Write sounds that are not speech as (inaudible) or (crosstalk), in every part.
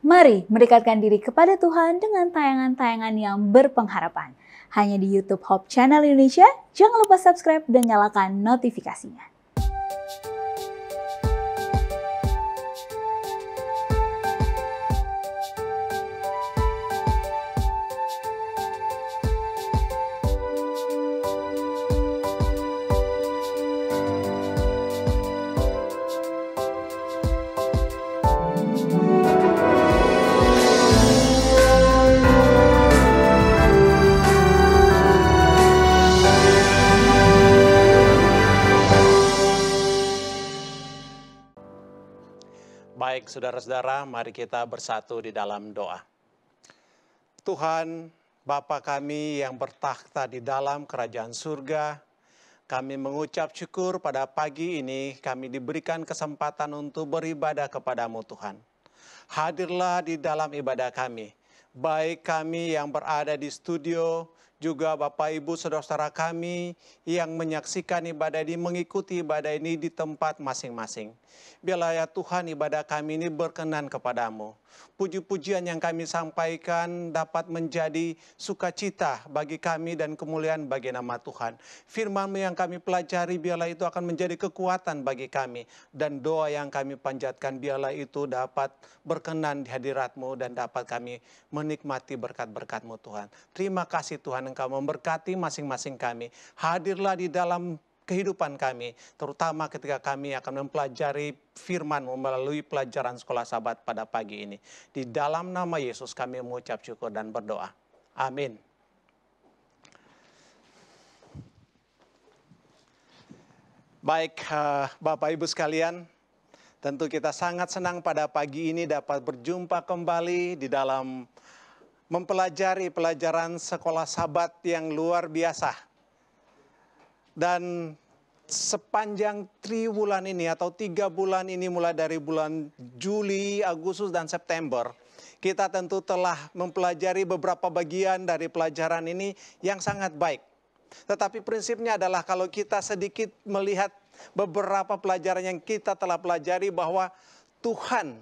Mari mendekatkan diri kepada Tuhan dengan tayangan-tayangan yang berpengharapan. Hanya di YouTube Hope Channel Indonesia, jangan lupa subscribe dan nyalakan notifikasinya. Baik, saudara-saudara, mari kita bersatu di dalam doa. Tuhan, Bapa kami yang bertakhta di dalam kerajaan surga, kami mengucap syukur pada pagi ini kami diberikan kesempatan untuk beribadah kepadamu Tuhan. Hadirlah di dalam ibadah kami, baik kami yang berada di studio, juga Bapak Ibu saudara-saudara kami yang menyaksikan ibadah ini, mengikuti ibadah ini di tempat masing-masing. Biarlah ya Tuhan ibadah kami ini berkenan kepadamu. Puji-pujian yang kami sampaikan dapat menjadi sukacita bagi kami dan kemuliaan bagi nama Tuhan. Firmanmu yang kami pelajari biarlah itu akan menjadi kekuatan bagi kami. Dan doa yang kami panjatkan biarlah itu dapat berkenan di hadiratmu dan dapat kami menikmati berkat-berkatmu Tuhan. Terima kasih Tuhan Engkau memberkati masing-masing kami. Hadirlah di dalam kehidupan kami, terutama ketika kami akan mempelajari firman melalui pelajaran sekolah sahabat pada pagi ini. Di dalam nama Yesus kami mengucap syukur dan berdoa. Amin. Baik, eh, Bapak Ibu sekalian, tentu kita sangat senang pada pagi ini dapat berjumpa kembali di dalam mempelajari pelajaran sekolah sabat yang luar biasa. Dan sepanjang triwulan ini atau tiga bulan ini mulai dari bulan Juli, Agustus, dan September, kita tentu telah mempelajari beberapa bagian dari pelajaran ini yang sangat baik. Tetapi prinsipnya adalah kalau kita sedikit melihat beberapa pelajaran yang kita telah pelajari bahwa Tuhan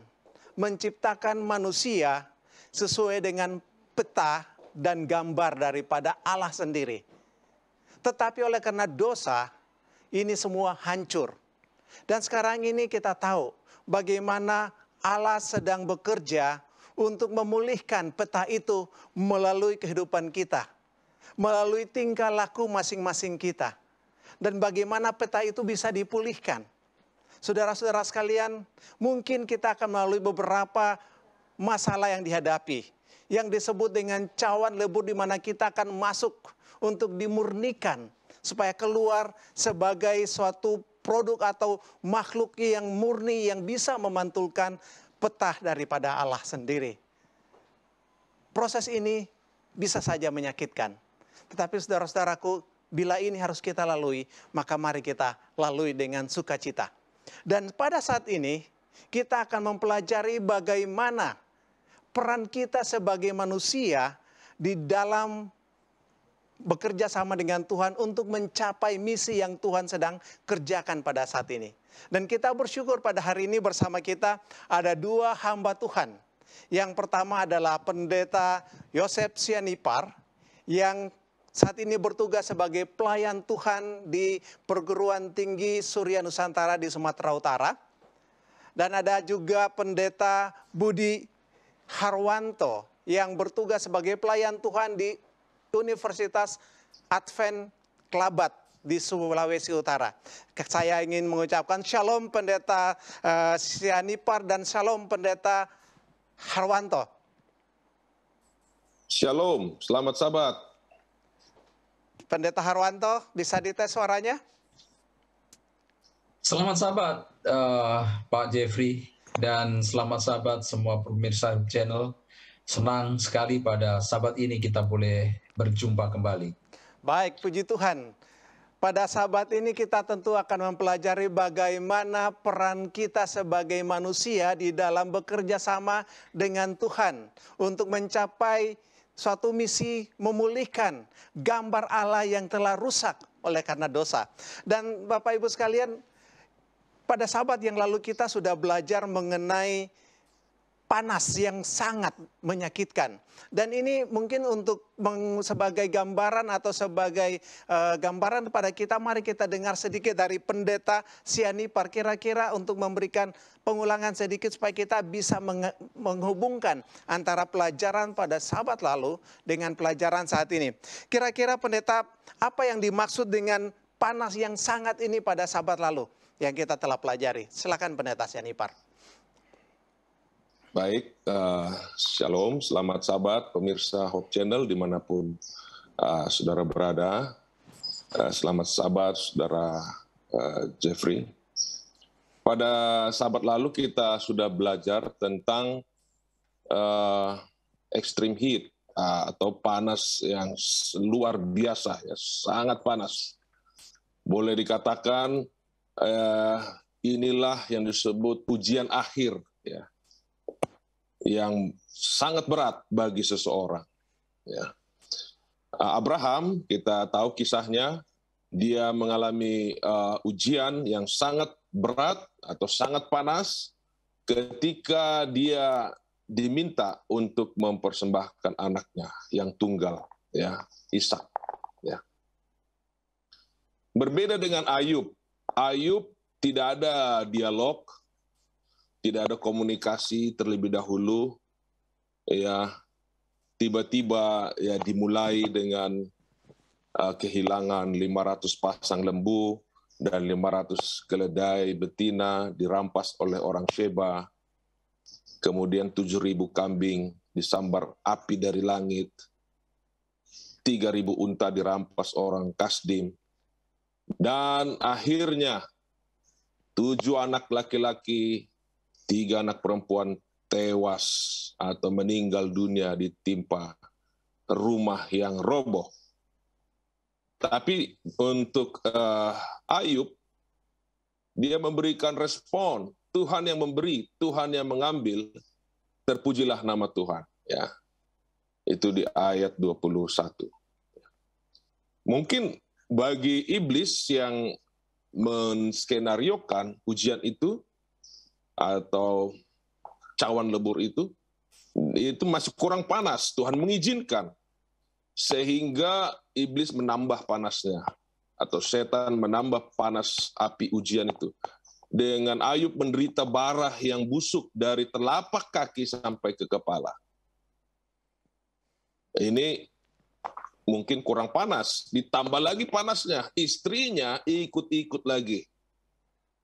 menciptakan manusia sesuai dengan peta dan gambar daripada Allah sendiri. Tetapi oleh karena dosa, ini semua hancur. Dan sekarang ini kita tahu bagaimana Allah sedang bekerja untuk memulihkan peta itu melalui kehidupan kita. Melalui tingkah laku masing-masing kita. Dan bagaimana peta itu bisa dipulihkan. Saudara-saudara sekalian, mungkin kita akan melalui beberapa masalah yang dihadapi yang disebut dengan cawan lebur di mana kita akan masuk untuk dimurnikan supaya keluar sebagai suatu produk atau makhluk yang murni yang bisa memantulkan petah daripada Allah sendiri. Proses ini bisa saja menyakitkan. Tetapi saudara-saudaraku, bila ini harus kita lalui, maka mari kita lalui dengan sukacita. Dan pada saat ini, kita akan mempelajari bagaimana peran kita sebagai manusia di dalam bekerja sama dengan Tuhan untuk mencapai misi yang Tuhan sedang kerjakan pada saat ini. Dan kita bersyukur pada hari ini bersama kita ada dua hamba Tuhan. Yang pertama adalah pendeta Yosef Sianipar yang saat ini bertugas sebagai pelayan Tuhan di perguruan tinggi Surya Nusantara di Sumatera Utara. Dan ada juga pendeta Budi Harwanto yang bertugas sebagai pelayan Tuhan di Universitas Advent Klabat di Sulawesi Utara. Saya ingin mengucapkan shalom pendeta uh, Sianipar dan shalom pendeta Harwanto. Shalom, selamat sabat. Pendeta Harwanto, bisa dites suaranya? Selamat sabat, uh, Pak Jeffrey dan selamat sahabat semua pemirsa channel. Senang sekali pada sahabat ini kita boleh berjumpa kembali. Baik, puji Tuhan. Pada sahabat ini kita tentu akan mempelajari bagaimana peran kita sebagai manusia di dalam bekerja sama dengan Tuhan untuk mencapai suatu misi memulihkan gambar Allah yang telah rusak oleh karena dosa. Dan Bapak Ibu sekalian, pada sahabat yang lalu kita sudah belajar mengenai panas yang sangat menyakitkan. Dan ini mungkin untuk sebagai gambaran atau sebagai uh, gambaran kepada kita, mari kita dengar sedikit dari pendeta Sianipar kira-kira untuk memberikan pengulangan sedikit supaya kita bisa meng menghubungkan antara pelajaran pada sahabat lalu dengan pelajaran saat ini. Kira-kira pendeta apa yang dimaksud dengan panas yang sangat ini pada sahabat lalu? yang kita telah pelajari. Silakan pendeta Sianipar. Baik, uh, shalom, selamat sabat pemirsa Hope Channel dimanapun uh, saudara berada. Uh, selamat sabat saudara uh, Jeffrey. Pada sabat lalu kita sudah belajar tentang uh, extreme heat uh, atau panas yang luar biasa, ya, sangat panas. Boleh dikatakan eh, inilah yang disebut ujian akhir ya yang sangat berat bagi seseorang ya eh, Abraham kita tahu kisahnya dia mengalami uh, ujian yang sangat berat atau sangat panas ketika dia diminta untuk mempersembahkan anaknya yang tunggal ya Ishak ya berbeda dengan Ayub Ayub tidak ada dialog, tidak ada komunikasi terlebih dahulu. Ya, tiba-tiba ya dimulai dengan uh, kehilangan 500 pasang lembu dan 500 keledai betina dirampas oleh orang Sheba. Kemudian 7.000 kambing disambar api dari langit. 3.000 unta dirampas orang Kasdim dan akhirnya tujuh anak laki-laki, tiga anak perempuan tewas atau meninggal dunia ditimpa rumah yang roboh. Tapi untuk uh, Ayub, dia memberikan respon. Tuhan yang memberi, Tuhan yang mengambil, terpujilah nama Tuhan. Ya, Itu di ayat 21. Mungkin bagi iblis yang menskenariokan ujian itu atau cawan lebur itu itu masih kurang panas Tuhan mengizinkan sehingga iblis menambah panasnya atau setan menambah panas api ujian itu dengan Ayub menderita barah yang busuk dari telapak kaki sampai ke kepala ini mungkin kurang panas, ditambah lagi panasnya, istrinya ikut-ikut lagi.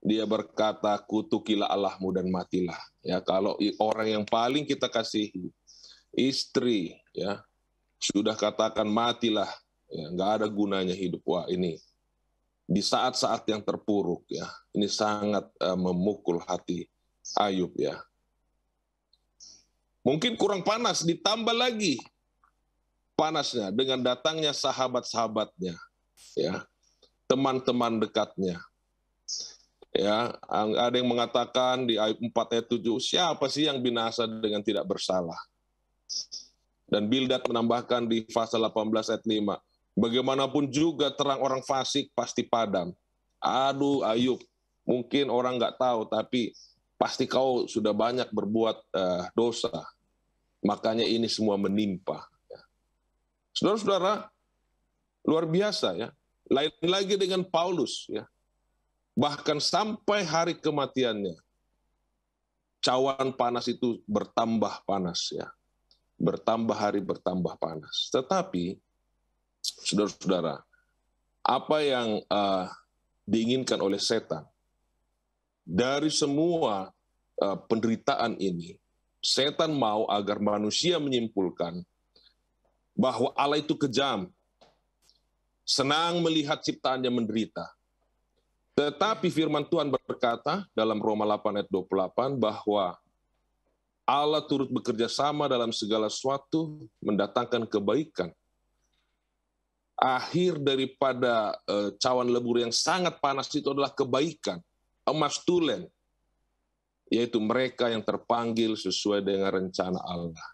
Dia berkata, kutukilah Allahmu dan matilah. Ya, kalau orang yang paling kita kasihi, istri, ya, sudah katakan matilah, ya, nggak ada gunanya hidup. Wah, ini di saat-saat yang terpuruk ya, ini sangat uh, memukul hati Ayub ya. Mungkin kurang panas, ditambah lagi panasnya dengan datangnya sahabat-sahabatnya, ya, teman-teman dekatnya. Ya, ada yang mengatakan di ayat 4 ayat 7, siapa sih yang binasa dengan tidak bersalah? Dan Bildad menambahkan di pasal 18 ayat 5, bagaimanapun juga terang orang fasik pasti padam. Aduh Ayub, mungkin orang nggak tahu tapi pasti kau sudah banyak berbuat uh, dosa. Makanya ini semua menimpa. Saudara-saudara, luar biasa ya. Lain lagi dengan Paulus ya. Bahkan sampai hari kematiannya, cawan panas itu bertambah panas ya. Bertambah hari bertambah panas. Tetapi saudara-saudara, apa yang uh, diinginkan oleh setan dari semua uh, penderitaan ini, setan mau agar manusia menyimpulkan bahwa Allah itu kejam, senang melihat ciptaannya menderita. Tetapi firman Tuhan berkata dalam Roma 8 ayat 28 bahwa Allah turut bekerja sama dalam segala sesuatu mendatangkan kebaikan. Akhir daripada e, cawan lebur yang sangat panas itu adalah kebaikan, emas tulen, yaitu mereka yang terpanggil sesuai dengan rencana Allah.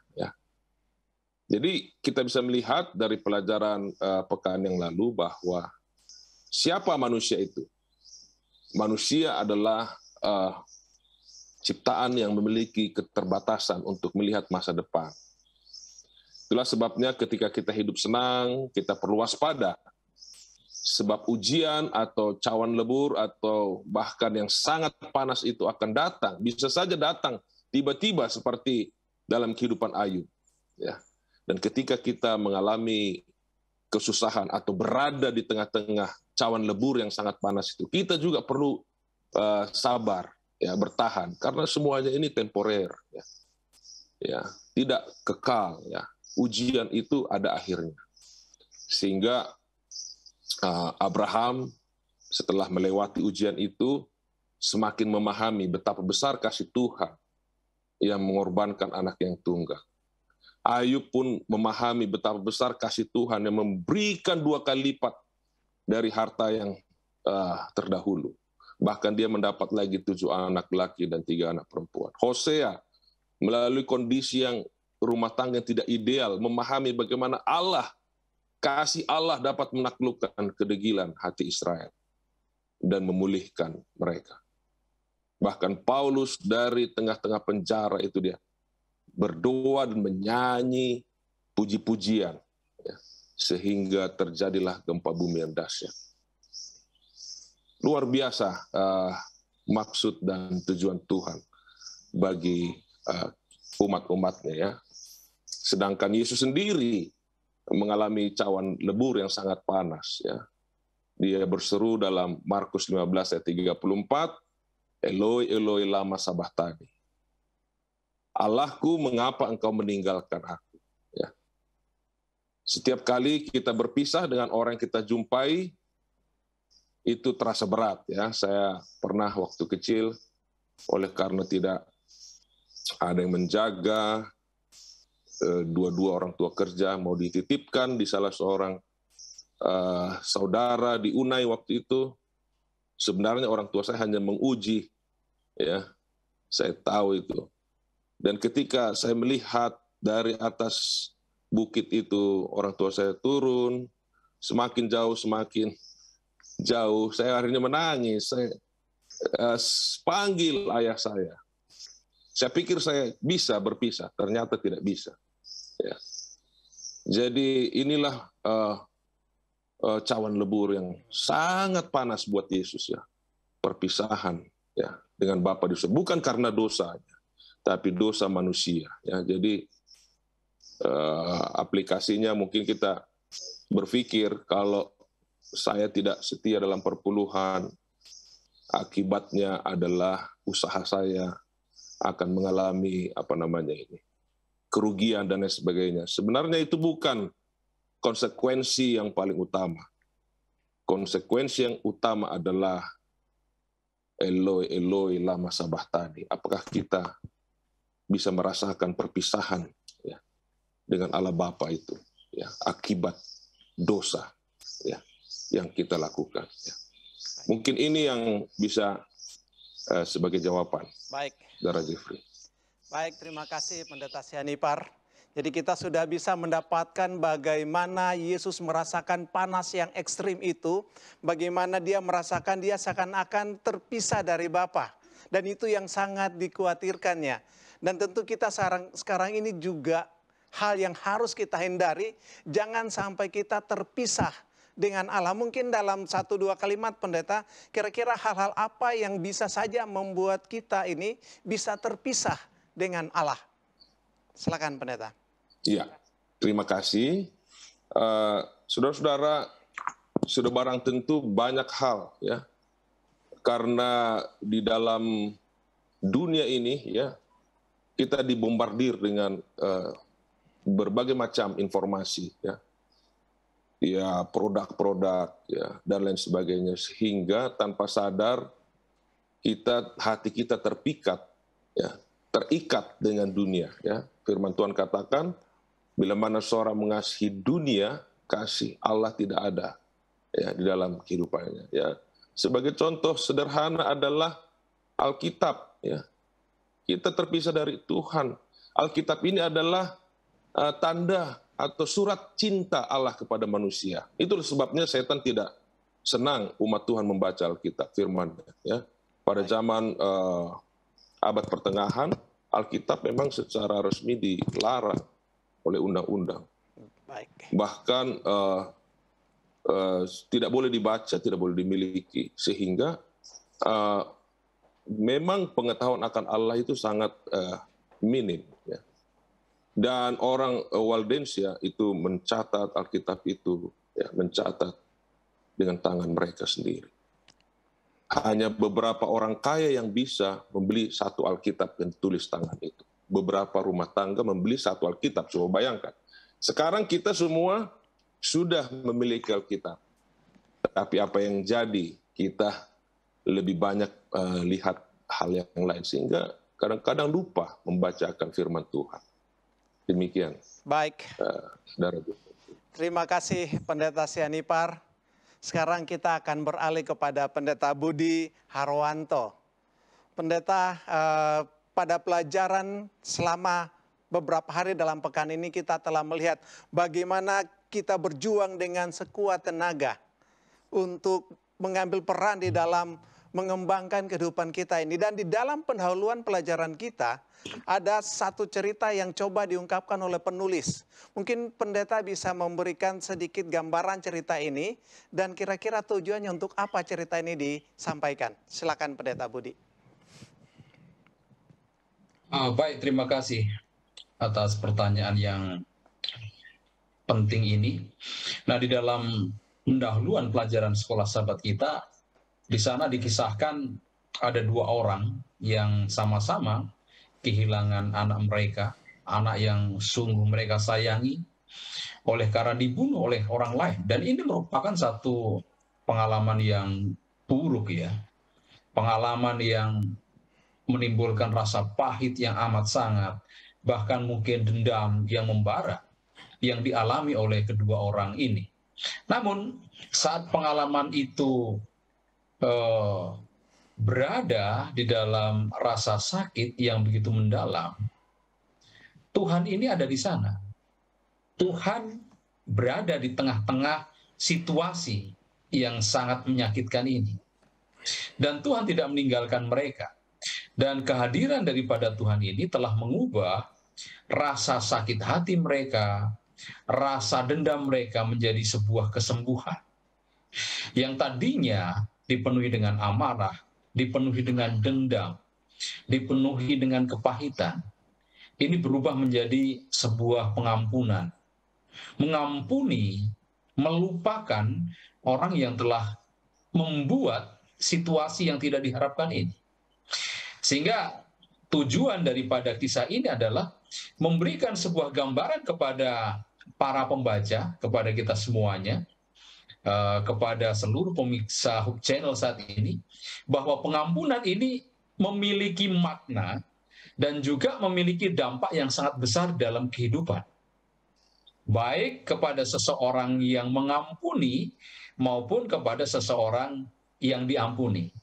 Jadi kita bisa melihat dari pelajaran uh, pekan yang lalu bahwa siapa manusia itu? Manusia adalah uh, ciptaan yang memiliki keterbatasan untuk melihat masa depan. Itulah sebabnya ketika kita hidup senang, kita perlu waspada. Sebab ujian atau cawan lebur atau bahkan yang sangat panas itu akan datang, bisa saja datang tiba-tiba seperti dalam kehidupan Ayub. Ya, dan ketika kita mengalami kesusahan atau berada di tengah-tengah cawan lebur yang sangat panas itu, kita juga perlu uh, sabar, ya bertahan, karena semuanya ini temporer, ya, ya tidak kekal, ya ujian itu ada akhirnya. Sehingga uh, Abraham setelah melewati ujian itu semakin memahami betapa besar kasih Tuhan yang mengorbankan anak yang tunggal Ayub pun memahami betapa besar kasih Tuhan yang memberikan dua kali lipat dari harta yang uh, terdahulu. Bahkan dia mendapat lagi tujuh anak laki dan tiga anak perempuan. Hosea melalui kondisi yang rumah tangga yang tidak ideal, memahami bagaimana Allah, kasih Allah dapat menaklukkan kedegilan hati Israel dan memulihkan mereka. Bahkan Paulus dari tengah-tengah penjara itu dia berdoa dan menyanyi puji-pujian ya, sehingga terjadilah gempa bumi yang dahsyat. Luar biasa uh, maksud dan tujuan Tuhan bagi uh, umat-umatnya ya. Sedangkan Yesus sendiri mengalami cawan lebur yang sangat panas ya. Dia berseru dalam Markus 15 ayat 34, Eloi Eloi lama Sabatani Allahku, mengapa engkau meninggalkan aku? Ya. Setiap kali kita berpisah dengan orang yang kita jumpai, itu terasa berat ya. Saya pernah waktu kecil oleh karena tidak ada yang menjaga eh, dua-dua orang tua kerja mau dititipkan di salah seorang uh, saudara di Unai waktu itu sebenarnya orang tua saya hanya menguji ya saya tahu itu dan ketika saya melihat dari atas bukit itu orang tua saya turun, semakin jauh semakin jauh, saya akhirnya menangis. Saya uh, panggil ayah saya. Saya pikir saya bisa berpisah, ternyata tidak bisa. Ya. Jadi inilah uh, uh, cawan lebur yang sangat panas buat Yesus ya, perpisahan ya dengan Bapa di Bukan karena dosanya, tapi dosa manusia. Ya, jadi eh, aplikasinya mungkin kita berpikir kalau saya tidak setia dalam perpuluhan, akibatnya adalah usaha saya akan mengalami apa namanya ini kerugian dan lain sebagainya. Sebenarnya itu bukan konsekuensi yang paling utama. Konsekuensi yang utama adalah Eloi, Eloi, lama sabah tadi. Apakah kita bisa merasakan perpisahan ya, dengan Allah Bapa itu ya, akibat dosa ya, yang kita lakukan. Ya. Mungkin ini yang bisa uh, sebagai jawaban. Baik. Dara Jeffrey. Baik, terima kasih Pendeta Sianipar. Jadi kita sudah bisa mendapatkan bagaimana Yesus merasakan panas yang ekstrim itu. Bagaimana dia merasakan dia seakan-akan terpisah dari Bapa. Dan itu yang sangat dikhawatirkannya. Dan tentu kita sekarang, sekarang ini juga hal yang harus kita hindari. Jangan sampai kita terpisah dengan Allah. Mungkin dalam satu dua kalimat pendeta, kira-kira hal-hal apa yang bisa saja membuat kita ini bisa terpisah dengan Allah. Silakan pendeta. Iya, terima kasih. Uh, saudara-saudara, sudah barang tentu banyak hal ya. Karena di dalam dunia ini ya kita dibombardir dengan uh, berbagai macam informasi ya ya produk-produk ya dan lain sebagainya sehingga tanpa sadar kita hati kita terpikat ya terikat dengan dunia ya firman Tuhan katakan bila mana seorang mengasihi dunia kasih Allah tidak ada ya di dalam kehidupannya ya sebagai contoh sederhana adalah Alkitab ya kita terpisah dari Tuhan. Alkitab ini adalah uh, tanda atau surat cinta Allah kepada manusia. Itulah sebabnya setan tidak senang umat Tuhan membaca Alkitab firman ya. Pada zaman uh, abad pertengahan Alkitab memang secara resmi dilarang oleh undang-undang. Bahkan uh, uh, tidak boleh dibaca, tidak boleh dimiliki sehingga uh, memang pengetahuan akan Allah itu sangat uh, minim. Ya. Dan orang uh, Waldensia itu mencatat Alkitab itu, ya, mencatat dengan tangan mereka sendiri. Hanya beberapa orang kaya yang bisa membeli satu Alkitab yang ditulis tangan itu. Beberapa rumah tangga membeli satu Alkitab, coba bayangkan. Sekarang kita semua sudah memiliki Alkitab. Tapi apa yang jadi? Kita lebih banyak uh, lihat hal yang lain sehingga kadang-kadang lupa membacakan firman Tuhan. Demikian. Baik. Uh, saudara. Terima kasih Pendeta Sianipar. Sekarang kita akan beralih kepada Pendeta Budi Harwanto. Pendeta, eh, pada pelajaran selama beberapa hari dalam pekan ini kita telah melihat bagaimana kita berjuang dengan sekuat tenaga untuk mengambil peran di dalam mengembangkan kehidupan kita ini. Dan di dalam pendahuluan pelajaran kita ada satu cerita yang coba diungkapkan oleh penulis. Mungkin pendeta bisa memberikan sedikit gambaran cerita ini dan kira-kira tujuannya untuk apa cerita ini disampaikan. Silakan pendeta Budi. Ah, baik, terima kasih atas pertanyaan yang penting ini. Nah, di dalam pendahuluan pelajaran sekolah sahabat kita di sana dikisahkan ada dua orang yang sama-sama kehilangan anak mereka, anak yang sungguh mereka sayangi, oleh karena dibunuh oleh orang lain. Dan ini merupakan satu pengalaman yang buruk ya, pengalaman yang menimbulkan rasa pahit yang amat sangat, bahkan mungkin dendam yang membara yang dialami oleh kedua orang ini. Namun, saat pengalaman itu Eh, berada di dalam rasa sakit yang begitu mendalam, Tuhan ini ada di sana. Tuhan berada di tengah-tengah situasi yang sangat menyakitkan ini. Dan Tuhan tidak meninggalkan mereka. Dan kehadiran daripada Tuhan ini telah mengubah rasa sakit hati mereka, rasa dendam mereka menjadi sebuah kesembuhan. Yang tadinya dipenuhi dengan amarah, dipenuhi dengan dendam, dipenuhi dengan kepahitan. Ini berubah menjadi sebuah pengampunan. Mengampuni, melupakan orang yang telah membuat situasi yang tidak diharapkan ini. Sehingga tujuan daripada kisah ini adalah memberikan sebuah gambaran kepada para pembaca, kepada kita semuanya, Eh, kepada seluruh pemiksa Hook Channel saat ini bahwa pengampunan ini memiliki makna dan juga memiliki dampak yang sangat besar dalam kehidupan. Baik kepada seseorang yang mengampuni maupun kepada seseorang yang diampuni.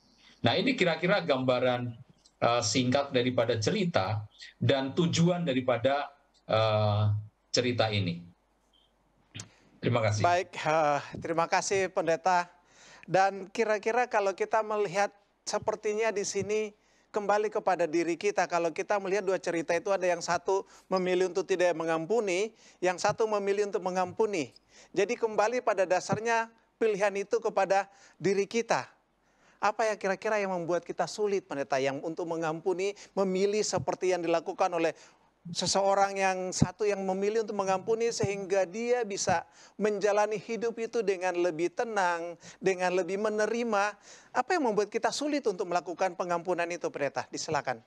Nah, ini kira-kira gambaran uh, singkat daripada cerita dan tujuan daripada uh, cerita ini. Terima kasih. Baik, uh, terima kasih pendeta. Dan kira-kira kalau kita melihat sepertinya di sini kembali kepada diri kita. Kalau kita melihat dua cerita itu ada yang satu memilih untuk tidak mengampuni, yang satu memilih untuk mengampuni. Jadi kembali pada dasarnya pilihan itu kepada diri kita. Apa yang kira-kira yang membuat kita sulit pendeta yang untuk mengampuni, memilih seperti yang dilakukan oleh Seseorang yang satu yang memilih untuk mengampuni sehingga dia bisa menjalani hidup itu dengan lebih tenang, dengan lebih menerima. Apa yang membuat kita sulit untuk melakukan pengampunan itu, Pendeta? Disilakan.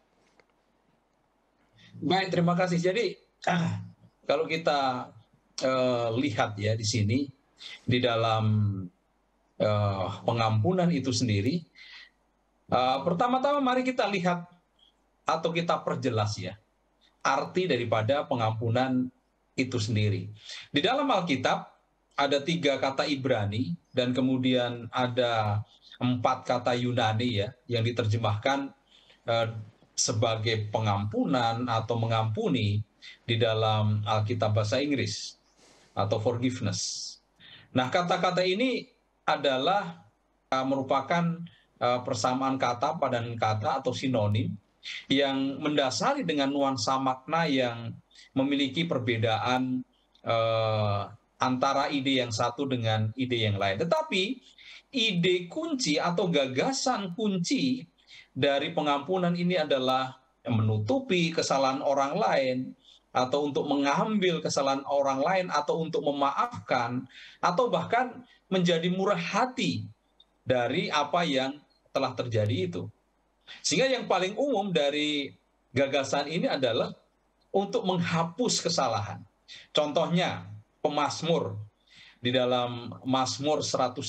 Baik, terima kasih. Jadi ah, kalau kita eh, lihat ya di sini di dalam eh, pengampunan itu sendiri, eh, pertama-tama mari kita lihat atau kita perjelas ya arti daripada pengampunan itu sendiri. Di dalam Alkitab ada tiga kata Ibrani dan kemudian ada empat kata Yunani ya yang diterjemahkan eh, sebagai pengampunan atau mengampuni di dalam Alkitab bahasa Inggris atau forgiveness. Nah kata-kata ini adalah eh, merupakan eh, persamaan kata, padan kata atau sinonim yang mendasari dengan nuansa makna yang memiliki perbedaan eh, antara ide yang satu dengan ide yang lain. Tetapi ide kunci atau gagasan kunci dari pengampunan ini adalah menutupi kesalahan orang lain atau untuk mengambil kesalahan orang lain atau untuk memaafkan atau bahkan menjadi murah hati dari apa yang telah terjadi itu. Sehingga yang paling umum dari gagasan ini adalah untuk menghapus kesalahan. Contohnya pemasmur di dalam Masmur 103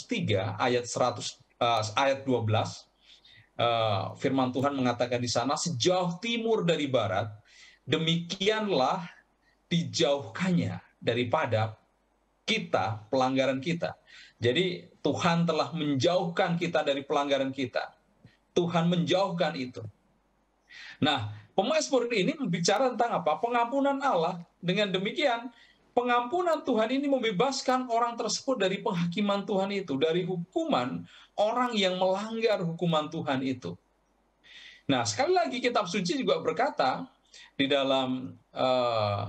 ayat 100 uh, eh, ayat 12 uh, eh, firman Tuhan mengatakan di sana sejauh timur dari barat demikianlah dijauhkannya daripada kita pelanggaran kita. Jadi Tuhan telah menjauhkan kita dari pelanggaran kita. Tuhan menjauhkan itu. Nah, pemazmur ini bicara tentang apa? Pengampunan Allah. Dengan demikian, pengampunan Tuhan ini membebaskan orang tersebut dari penghakiman Tuhan itu, dari hukuman orang yang melanggar hukuman Tuhan itu. Nah, sekali lagi kitab suci juga berkata di dalam uh,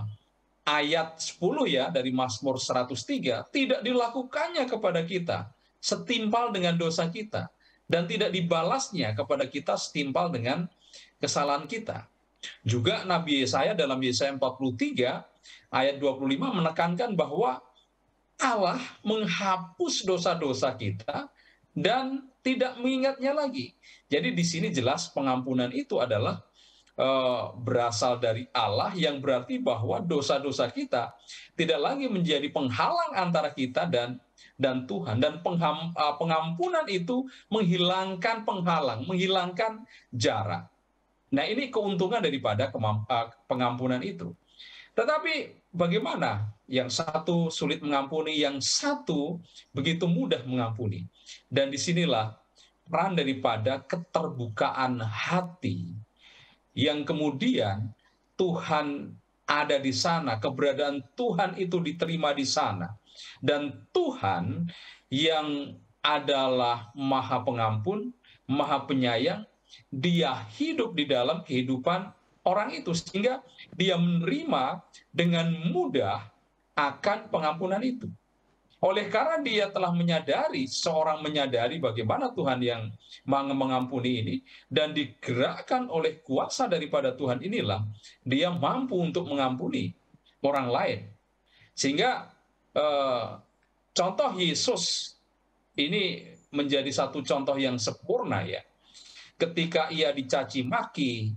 ayat 10 ya dari Mazmur 103, tidak dilakukannya kepada kita setimpal dengan dosa kita dan tidak dibalasnya kepada kita setimpal dengan kesalahan kita. Juga Nabi Yesaya dalam Yesaya 43 ayat 25 menekankan bahwa Allah menghapus dosa-dosa kita dan tidak mengingatnya lagi. Jadi di sini jelas pengampunan itu adalah e, berasal dari Allah yang berarti bahwa dosa-dosa kita tidak lagi menjadi penghalang antara kita dan dan Tuhan dan uh, pengampunan itu menghilangkan penghalang, menghilangkan jarak. Nah, ini keuntungan daripada uh, pengampunan itu. Tetapi bagaimana yang satu sulit mengampuni, yang satu begitu mudah mengampuni. Dan disinilah peran daripada keterbukaan hati yang kemudian Tuhan ada di sana, keberadaan Tuhan itu diterima di sana dan Tuhan yang adalah Maha Pengampun, Maha Penyayang, dia hidup di dalam kehidupan orang itu sehingga dia menerima dengan mudah akan pengampunan itu. Oleh karena dia telah menyadari, seorang menyadari bagaimana Tuhan yang mengampuni ini, dan digerakkan oleh kuasa daripada Tuhan inilah, dia mampu untuk mengampuni orang lain. Sehingga Eh, contoh Yesus ini menjadi satu contoh yang sempurna ya. Ketika ia dicaci maki,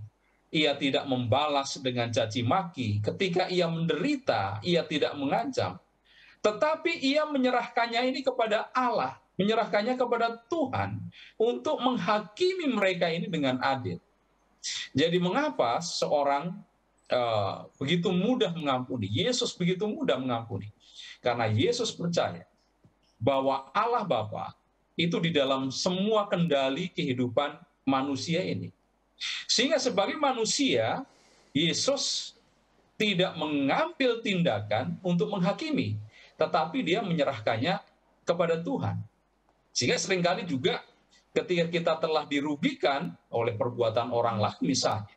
ia tidak membalas dengan caci maki. Ketika ia menderita, ia tidak mengancam. Tetapi ia menyerahkannya ini kepada Allah, menyerahkannya kepada Tuhan untuk menghakimi mereka ini dengan adil. Jadi mengapa seorang uh, begitu mudah mengampuni? Yesus begitu mudah mengampuni. Karena Yesus percaya bahwa Allah Bapa itu di dalam semua kendali kehidupan manusia ini. Sehingga sebagai manusia, Yesus tidak mengambil tindakan untuk menghakimi, tetapi dia menyerahkannya kepada Tuhan. Sehingga seringkali juga ketika kita telah dirugikan oleh perbuatan orang lain misalnya,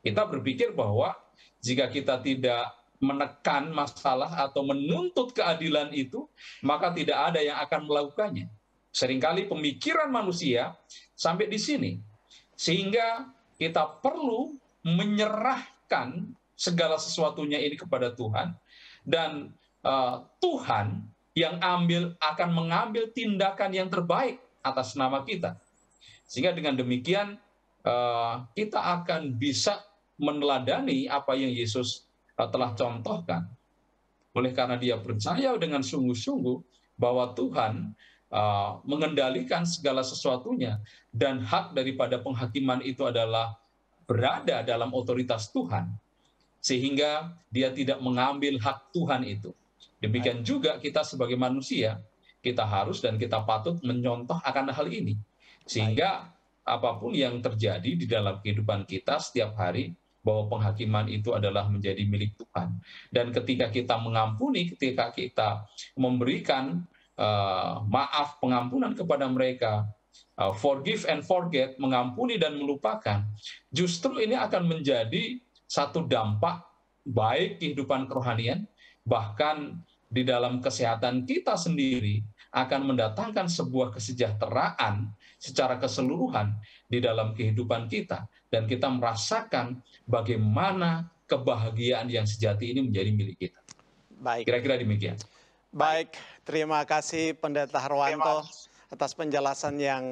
kita berpikir bahwa jika kita tidak menekan masalah atau menuntut keadilan itu, maka tidak ada yang akan melakukannya. Seringkali pemikiran manusia sampai di sini. Sehingga kita perlu menyerahkan segala sesuatunya ini kepada Tuhan dan uh, Tuhan yang ambil akan mengambil tindakan yang terbaik atas nama kita. Sehingga dengan demikian uh, kita akan bisa meneladani apa yang Yesus telah contohkan. Oleh karena dia percaya dengan sungguh-sungguh bahwa Tuhan uh, mengendalikan segala sesuatunya dan hak daripada penghakiman itu adalah berada dalam otoritas Tuhan sehingga dia tidak mengambil hak Tuhan itu. Demikian juga kita sebagai manusia, kita harus dan kita patut mencontoh akan hal ini. Sehingga apapun yang terjadi di dalam kehidupan kita setiap hari, bahwa penghakiman itu adalah menjadi milik Tuhan. Dan ketika kita mengampuni, ketika kita memberikan uh, maaf pengampunan kepada mereka, uh, forgive and forget, mengampuni dan melupakan, justru ini akan menjadi satu dampak baik kehidupan kerohanian, bahkan di dalam kesehatan kita sendiri akan mendatangkan sebuah kesejahteraan secara keseluruhan di dalam kehidupan kita dan kita merasakan bagaimana kebahagiaan yang sejati ini menjadi milik kita. Baik. Kira-kira demikian. Baik, terima kasih Pendeta Harwanto atas penjelasan yang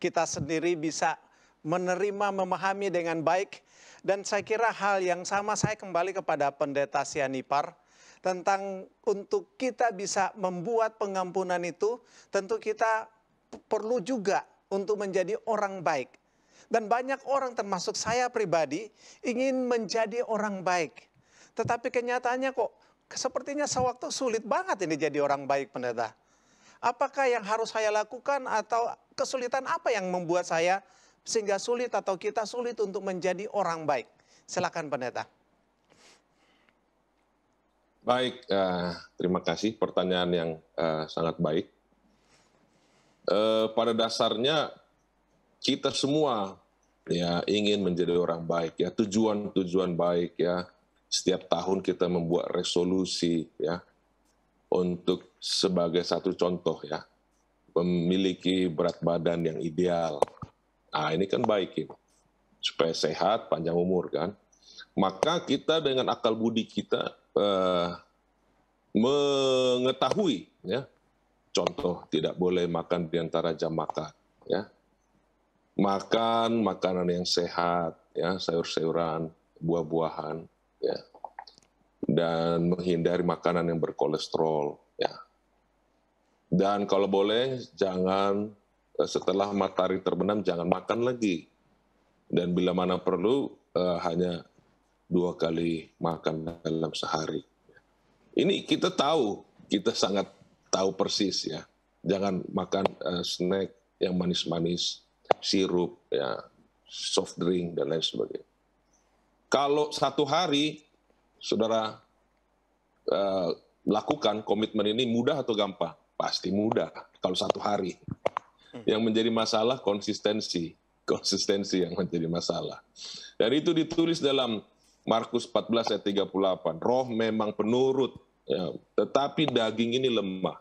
kita sendiri bisa menerima, memahami dengan baik. Dan saya kira hal yang sama saya kembali kepada Pendeta Sianipar tentang untuk kita bisa membuat pengampunan itu tentu kita perlu juga untuk menjadi orang baik, dan banyak orang termasuk saya pribadi ingin menjadi orang baik. Tetapi kenyataannya kok sepertinya sewaktu sulit banget ini jadi orang baik pendeta. Apakah yang harus saya lakukan atau kesulitan apa yang membuat saya sehingga sulit atau kita sulit untuk menjadi orang baik? Silakan pendeta. Baik, uh, terima kasih pertanyaan yang uh, sangat baik. Uh, pada dasarnya kita semua ya ingin menjadi orang baik ya tujuan-tujuan baik ya setiap tahun kita membuat resolusi ya untuk sebagai satu contoh ya memiliki berat badan yang ideal nah ini kan baik ya supaya sehat panjang umur kan maka kita dengan akal budi kita eh, mengetahui ya contoh tidak boleh makan di antara jam makan ya makan makanan yang sehat ya sayur-sayuran buah-buahan ya dan menghindari makanan yang berkolesterol ya dan kalau boleh jangan eh, setelah matahari terbenam jangan makan lagi dan bila mana perlu eh, hanya dua kali makan dalam sehari ini kita tahu kita sangat tahu persis ya jangan makan uh, snack yang manis-manis sirup, ya, soft drink, dan lain sebagainya. Kalau satu hari saudara eh, lakukan komitmen ini mudah atau gampang? Pasti mudah kalau satu hari. Yang menjadi masalah konsistensi, konsistensi yang menjadi masalah. Dan itu ditulis dalam Markus 14 ayat 38. Roh memang penurut, ya, tetapi daging ini lemah.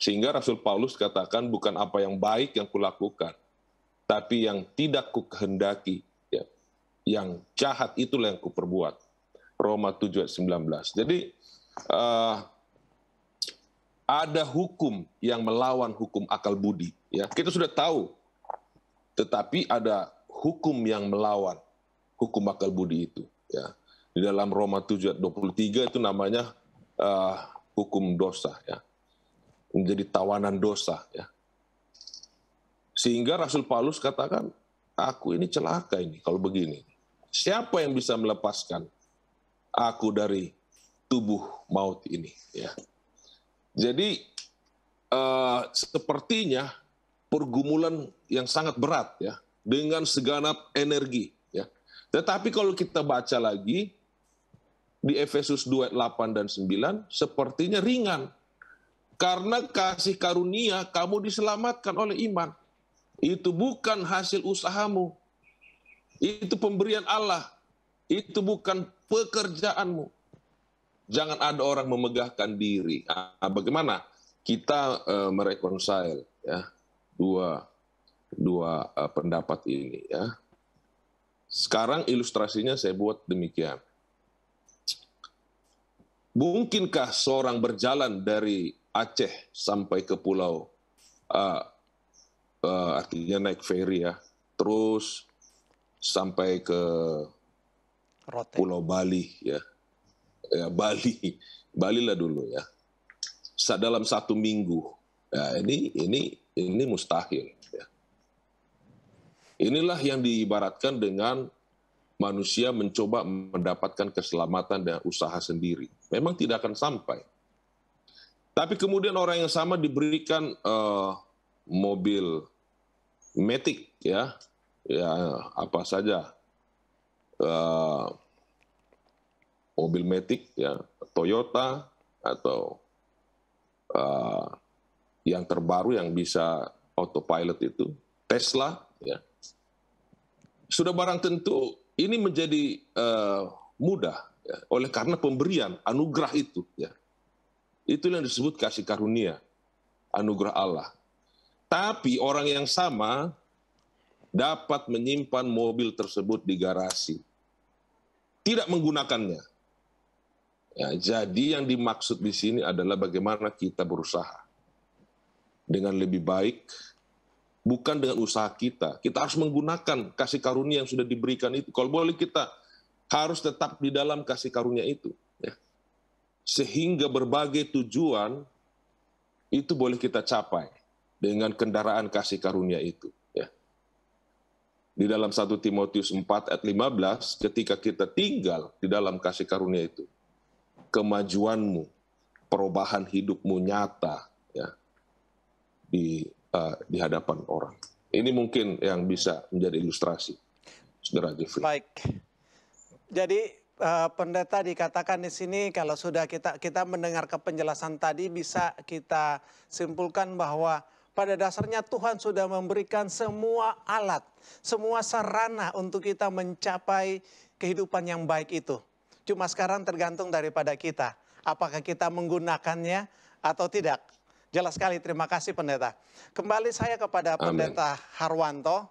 Sehingga Rasul Paulus katakan bukan apa yang baik yang kulakukan, tapi yang tidak kukehendaki, ya. yang jahat itulah yang kuperbuat. Roma 7 ayat 19. Jadi uh, ada hukum yang melawan hukum akal budi. Ya, kita sudah tahu, tetapi ada hukum yang melawan hukum akal budi itu. Ya, di dalam Roma 7 ayat 23 itu namanya uh, hukum dosa. Ya menjadi tawanan dosa ya. Sehingga Rasul Paulus katakan, aku ini celaka ini kalau begini. Siapa yang bisa melepaskan aku dari tubuh maut ini ya. Jadi uh, sepertinya pergumulan yang sangat berat ya dengan segenap energi ya. Tetapi kalau kita baca lagi di Efesus 2:8 dan 9 sepertinya ringan karena kasih karunia kamu diselamatkan oleh iman. Itu bukan hasil usahamu. Itu pemberian Allah. Itu bukan pekerjaanmu. Jangan ada orang memegahkan diri. Nah, bagaimana kita uh, eh, merekonsil ya dua dua uh, pendapat ini ya. Sekarang ilustrasinya saya buat demikian. Mungkinkah seorang berjalan dari Aceh sampai ke Pulau uh, uh, artinya naik ferry ya, terus sampai ke Rote. Pulau Bali ya, ya Bali, Bali lah dulu ya. Dalam satu minggu, ya, ini ini ini mustahil. Ya. Inilah yang diibaratkan dengan manusia mencoba mendapatkan keselamatan dan usaha sendiri. Memang tidak akan sampai. Tapi kemudian orang yang sama diberikan uh, mobil Matic ya, ya apa saja, uh, mobil Matic ya, Toyota atau uh, yang terbaru yang bisa autopilot itu Tesla ya. Sudah barang tentu ini menjadi uh, mudah ya, oleh karena pemberian anugerah itu ya itu yang disebut kasih karunia, anugerah Allah. Tapi orang yang sama dapat menyimpan mobil tersebut di garasi. Tidak menggunakannya. Ya, jadi yang dimaksud di sini adalah bagaimana kita berusaha dengan lebih baik, bukan dengan usaha kita. Kita harus menggunakan kasih karunia yang sudah diberikan itu. Kalau boleh kita harus tetap di dalam kasih karunia itu sehingga berbagai tujuan itu boleh kita capai dengan kendaraan kasih karunia itu. Ya. Di dalam 1 Timotius 4 ayat 15, ketika kita tinggal di dalam kasih karunia itu, kemajuanmu, perubahan hidupmu nyata ya, di, uh, di hadapan orang. Ini mungkin yang bisa menjadi ilustrasi. Baik. Jadi Eh, pendeta dikatakan di sini kalau sudah kita kita mendengar ke penjelasan tadi bisa kita simpulkan bahwa pada dasarnya Tuhan sudah memberikan semua alat, semua sarana untuk kita mencapai kehidupan yang baik itu. Cuma sekarang tergantung daripada kita, apakah kita menggunakannya atau tidak. Jelas sekali, terima kasih pendeta. Kembali saya kepada pendeta Harwanto.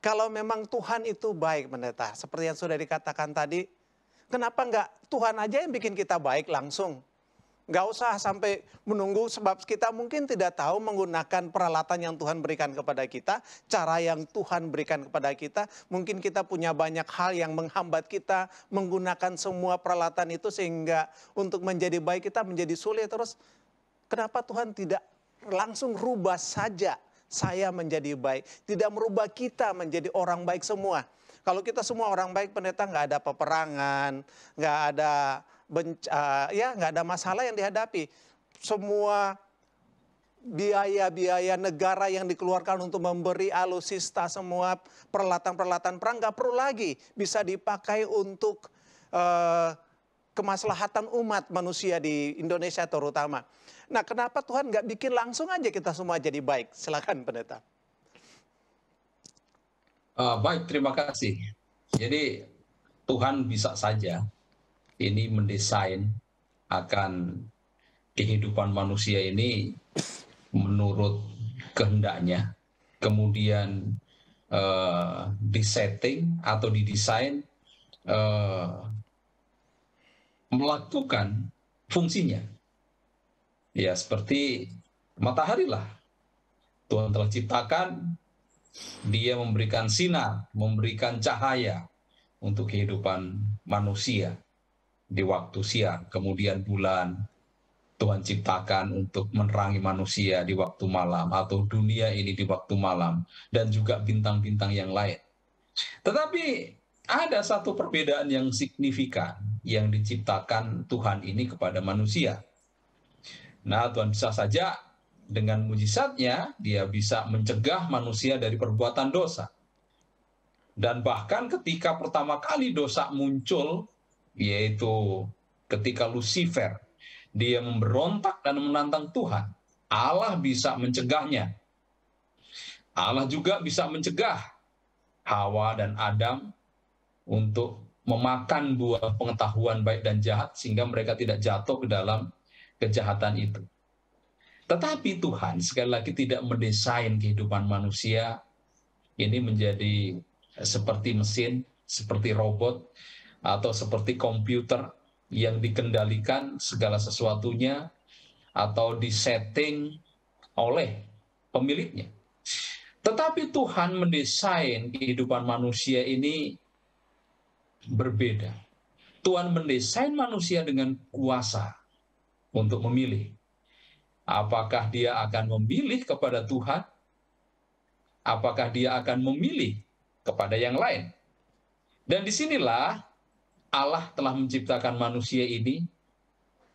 Kalau memang Tuhan itu baik pendeta, seperti yang sudah dikatakan tadi, Kenapa enggak Tuhan aja yang bikin kita baik langsung? Enggak usah sampai menunggu sebab kita mungkin tidak tahu menggunakan peralatan yang Tuhan berikan kepada kita, cara yang Tuhan berikan kepada kita. Mungkin kita punya banyak hal yang menghambat kita menggunakan semua peralatan itu sehingga untuk menjadi baik kita menjadi sulit terus. Kenapa Tuhan tidak langsung rubah saja saya menjadi baik, tidak merubah kita menjadi orang baik semua. Kalau kita semua orang baik pendeta nggak ada peperangan, nggak ada benca, eh, ya nggak ada masalah yang dihadapi. Semua biaya-biaya negara yang dikeluarkan untuk memberi alusista semua peralatan-peralatan perang nggak perlu lagi bisa dipakai untuk uh, kemaslahatan umat manusia di Indonesia terutama. Nah, kenapa Tuhan nggak bikin langsung aja kita semua jadi baik? Silakan pendeta. Uh, baik, terima kasih. Jadi Tuhan bisa saja ini mendesain akan kehidupan manusia ini menurut kehendaknya, kemudian uh, disetting atau didesain uh, melakukan fungsinya. Ya seperti matahari lah. Tuhan telah ciptakan dia memberikan sinar, memberikan cahaya untuk kehidupan manusia di waktu siang. Kemudian bulan Tuhan ciptakan untuk menerangi manusia di waktu malam atau dunia ini di waktu malam dan juga bintang-bintang yang lain. Tetapi ada satu perbedaan yang signifikan yang diciptakan Tuhan ini kepada manusia. Nah, Tuhan bisa saja dengan mujizatnya dia bisa mencegah manusia dari perbuatan dosa. Dan bahkan ketika pertama kali dosa muncul, yaitu ketika Lucifer, dia memberontak dan menantang Tuhan. Allah bisa mencegahnya. Allah juga bisa mencegah Hawa dan Adam untuk memakan buah pengetahuan baik dan jahat sehingga mereka tidak jatuh ke dalam kejahatan itu. Tetapi Tuhan sekali lagi tidak mendesain kehidupan manusia ini menjadi eh, seperti mesin, seperti robot, atau seperti komputer yang dikendalikan segala sesuatunya atau disetting oleh pemiliknya. Tetapi Tuhan mendesain kehidupan manusia ini berbeda. Tuhan mendesain manusia dengan kuasa untuk memilih. Apakah dia akan memilih kepada Tuhan? Apakah dia akan memilih kepada yang lain? Dan disinilah Allah telah menciptakan manusia ini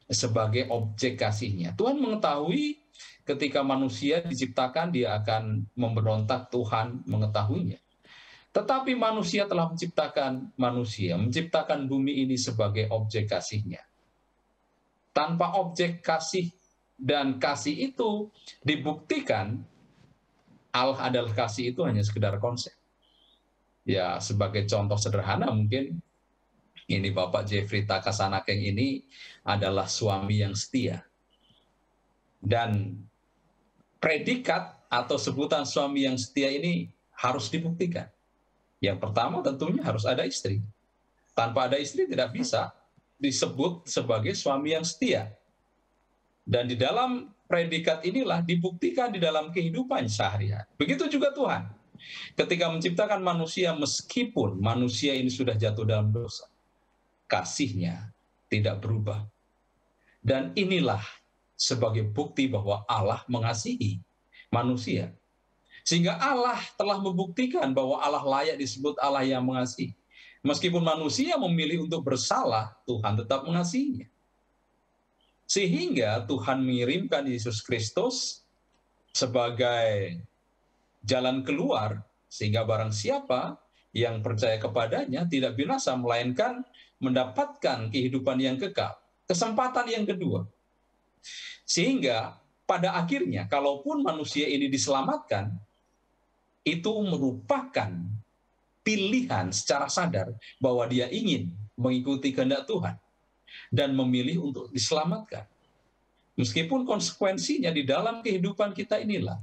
sebagai objek kasihnya. Tuhan mengetahui ketika manusia diciptakan dia akan memberontak Tuhan mengetahuinya. Tetapi manusia telah menciptakan manusia, menciptakan bumi ini sebagai objek kasihnya. Tanpa objek kasih dan kasih itu dibuktikan Allah adalah kasih itu hanya sekedar konsep. Ya, sebagai contoh sederhana mungkin ini Bapak Jeffrey Takasanakeng ini adalah suami yang setia. Dan predikat atau sebutan suami yang setia ini harus dibuktikan. Yang pertama tentunya harus ada istri. Tanpa ada istri tidak bisa disebut sebagai suami yang setia. Dan di dalam predikat inilah dibuktikan di dalam kehidupan sehari-hari. Begitu juga Tuhan. Ketika menciptakan manusia meskipun manusia ini sudah jatuh dalam dosa, kasihnya tidak berubah. Dan inilah sebagai bukti bahwa Allah mengasihi manusia. Sehingga Allah telah membuktikan bahwa Allah layak disebut Allah yang mengasihi. Meskipun manusia memilih untuk bersalah, Tuhan tetap mengasihinya. Sehingga Tuhan mengirimkan Yesus Kristus sebagai jalan keluar sehingga barang siapa yang percaya kepadanya tidak binasa melainkan mendapatkan kehidupan yang kekal. Kesempatan yang kedua. Sehingga pada akhirnya kalaupun manusia ini diselamatkan itu merupakan pilihan secara sadar bahwa dia ingin mengikuti kehendak Tuhan dan memilih untuk diselamatkan. Meskipun konsekuensinya di dalam kehidupan kita inilah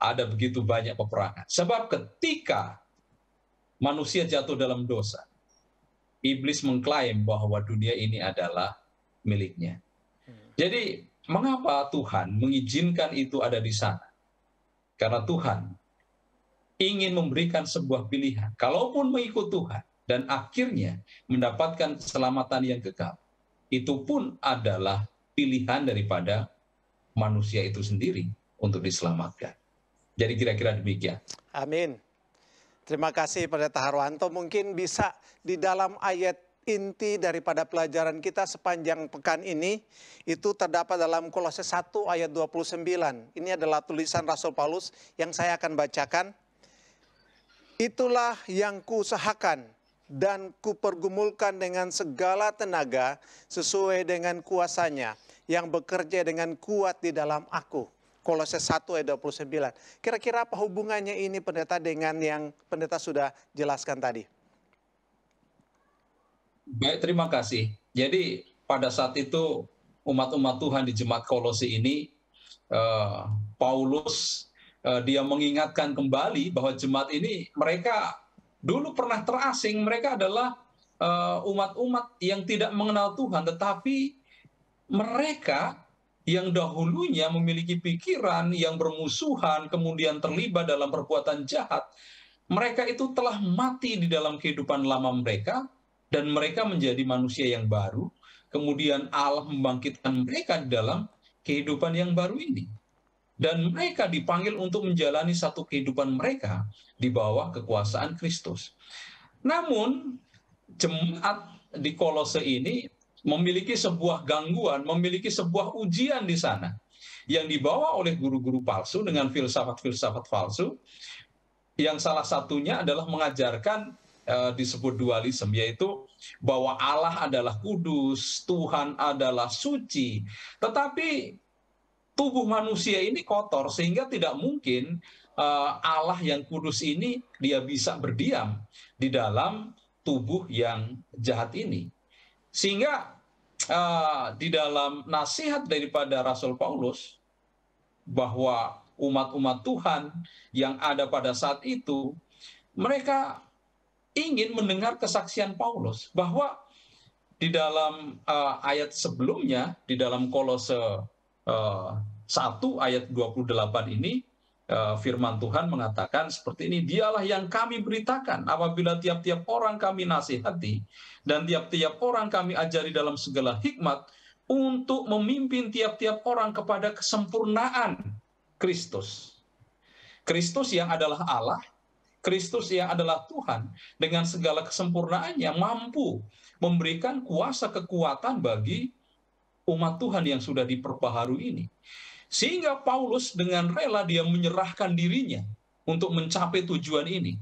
ada begitu banyak peperangan. Sebab ketika manusia jatuh dalam dosa, iblis mengklaim bahwa dunia ini adalah miliknya. Jadi mengapa Tuhan mengizinkan itu ada di sana? Karena Tuhan ingin memberikan sebuah pilihan. Kalaupun mengikut Tuhan, dan akhirnya mendapatkan keselamatan yang kekal. Itu pun adalah pilihan daripada manusia itu sendiri untuk diselamatkan. Jadi kira-kira demikian. Amin. Terima kasih pada Taharwanto. Mungkin bisa di dalam ayat inti daripada pelajaran kita sepanjang pekan ini itu terdapat dalam Kolose 1 ayat 29. Ini adalah tulisan Rasul Paulus yang saya akan bacakan. Itulah yang kuusahakan dan kupergumulkan dengan segala tenaga sesuai dengan kuasanya yang bekerja dengan kuat di dalam aku. Kolose 1 ayat 29. Kira-kira apa hubungannya ini pendeta dengan yang pendeta sudah jelaskan tadi? Baik, terima kasih. Jadi pada saat itu umat-umat Tuhan di jemaat Kolose ini uh, Paulus eh, dia mengingatkan kembali bahwa jemaat ini mereka dulu pernah terasing mereka adalah eh, umat-umat yang tidak mengenal Tuhan tetapi mereka yang dahulunya memiliki pikiran yang bermusuhan kemudian terlibat dalam perbuatan jahat mereka itu telah mati di dalam kehidupan lama mereka dan mereka menjadi manusia yang baru kemudian Allah membangkitkan mereka di dalam kehidupan yang baru ini dan mereka dipanggil untuk menjalani satu kehidupan mereka di bawah kekuasaan Kristus. Namun jemaat di Kolose ini memiliki sebuah gangguan, memiliki sebuah ujian di sana yang dibawa oleh guru-guru palsu dengan filsafat-filsafat palsu yang salah satunya adalah mengajarkan eh, disebut dualisme yaitu bahwa Allah adalah kudus, Tuhan adalah suci. Tetapi tubuh manusia ini kotor sehingga tidak mungkin Eh, Allah yang kudus ini dia bisa berdiam di dalam tubuh yang jahat ini. Sehingga uh, di dalam nasihat daripada Rasul Paulus bahwa umat-umat Tuhan yang ada pada saat itu mereka ingin mendengar kesaksian Paulus bahwa di dalam uh, ayat sebelumnya di dalam Kolose uh, 1 ayat 28 ini Eh, firman Tuhan mengatakan seperti ini, dialah yang kami beritakan apabila tiap-tiap orang kami nasihati dan tiap-tiap orang kami ajari dalam segala hikmat untuk memimpin tiap-tiap orang kepada kesempurnaan Kristus. Kristus yang adalah Allah, Kristus yang adalah Tuhan dengan segala kesempurnaannya mampu memberikan kuasa kekuatan bagi umat Tuhan yang sudah diperbaharui ini. Sehingga Paulus dengan rela dia menyerahkan dirinya untuk mencapai tujuan ini.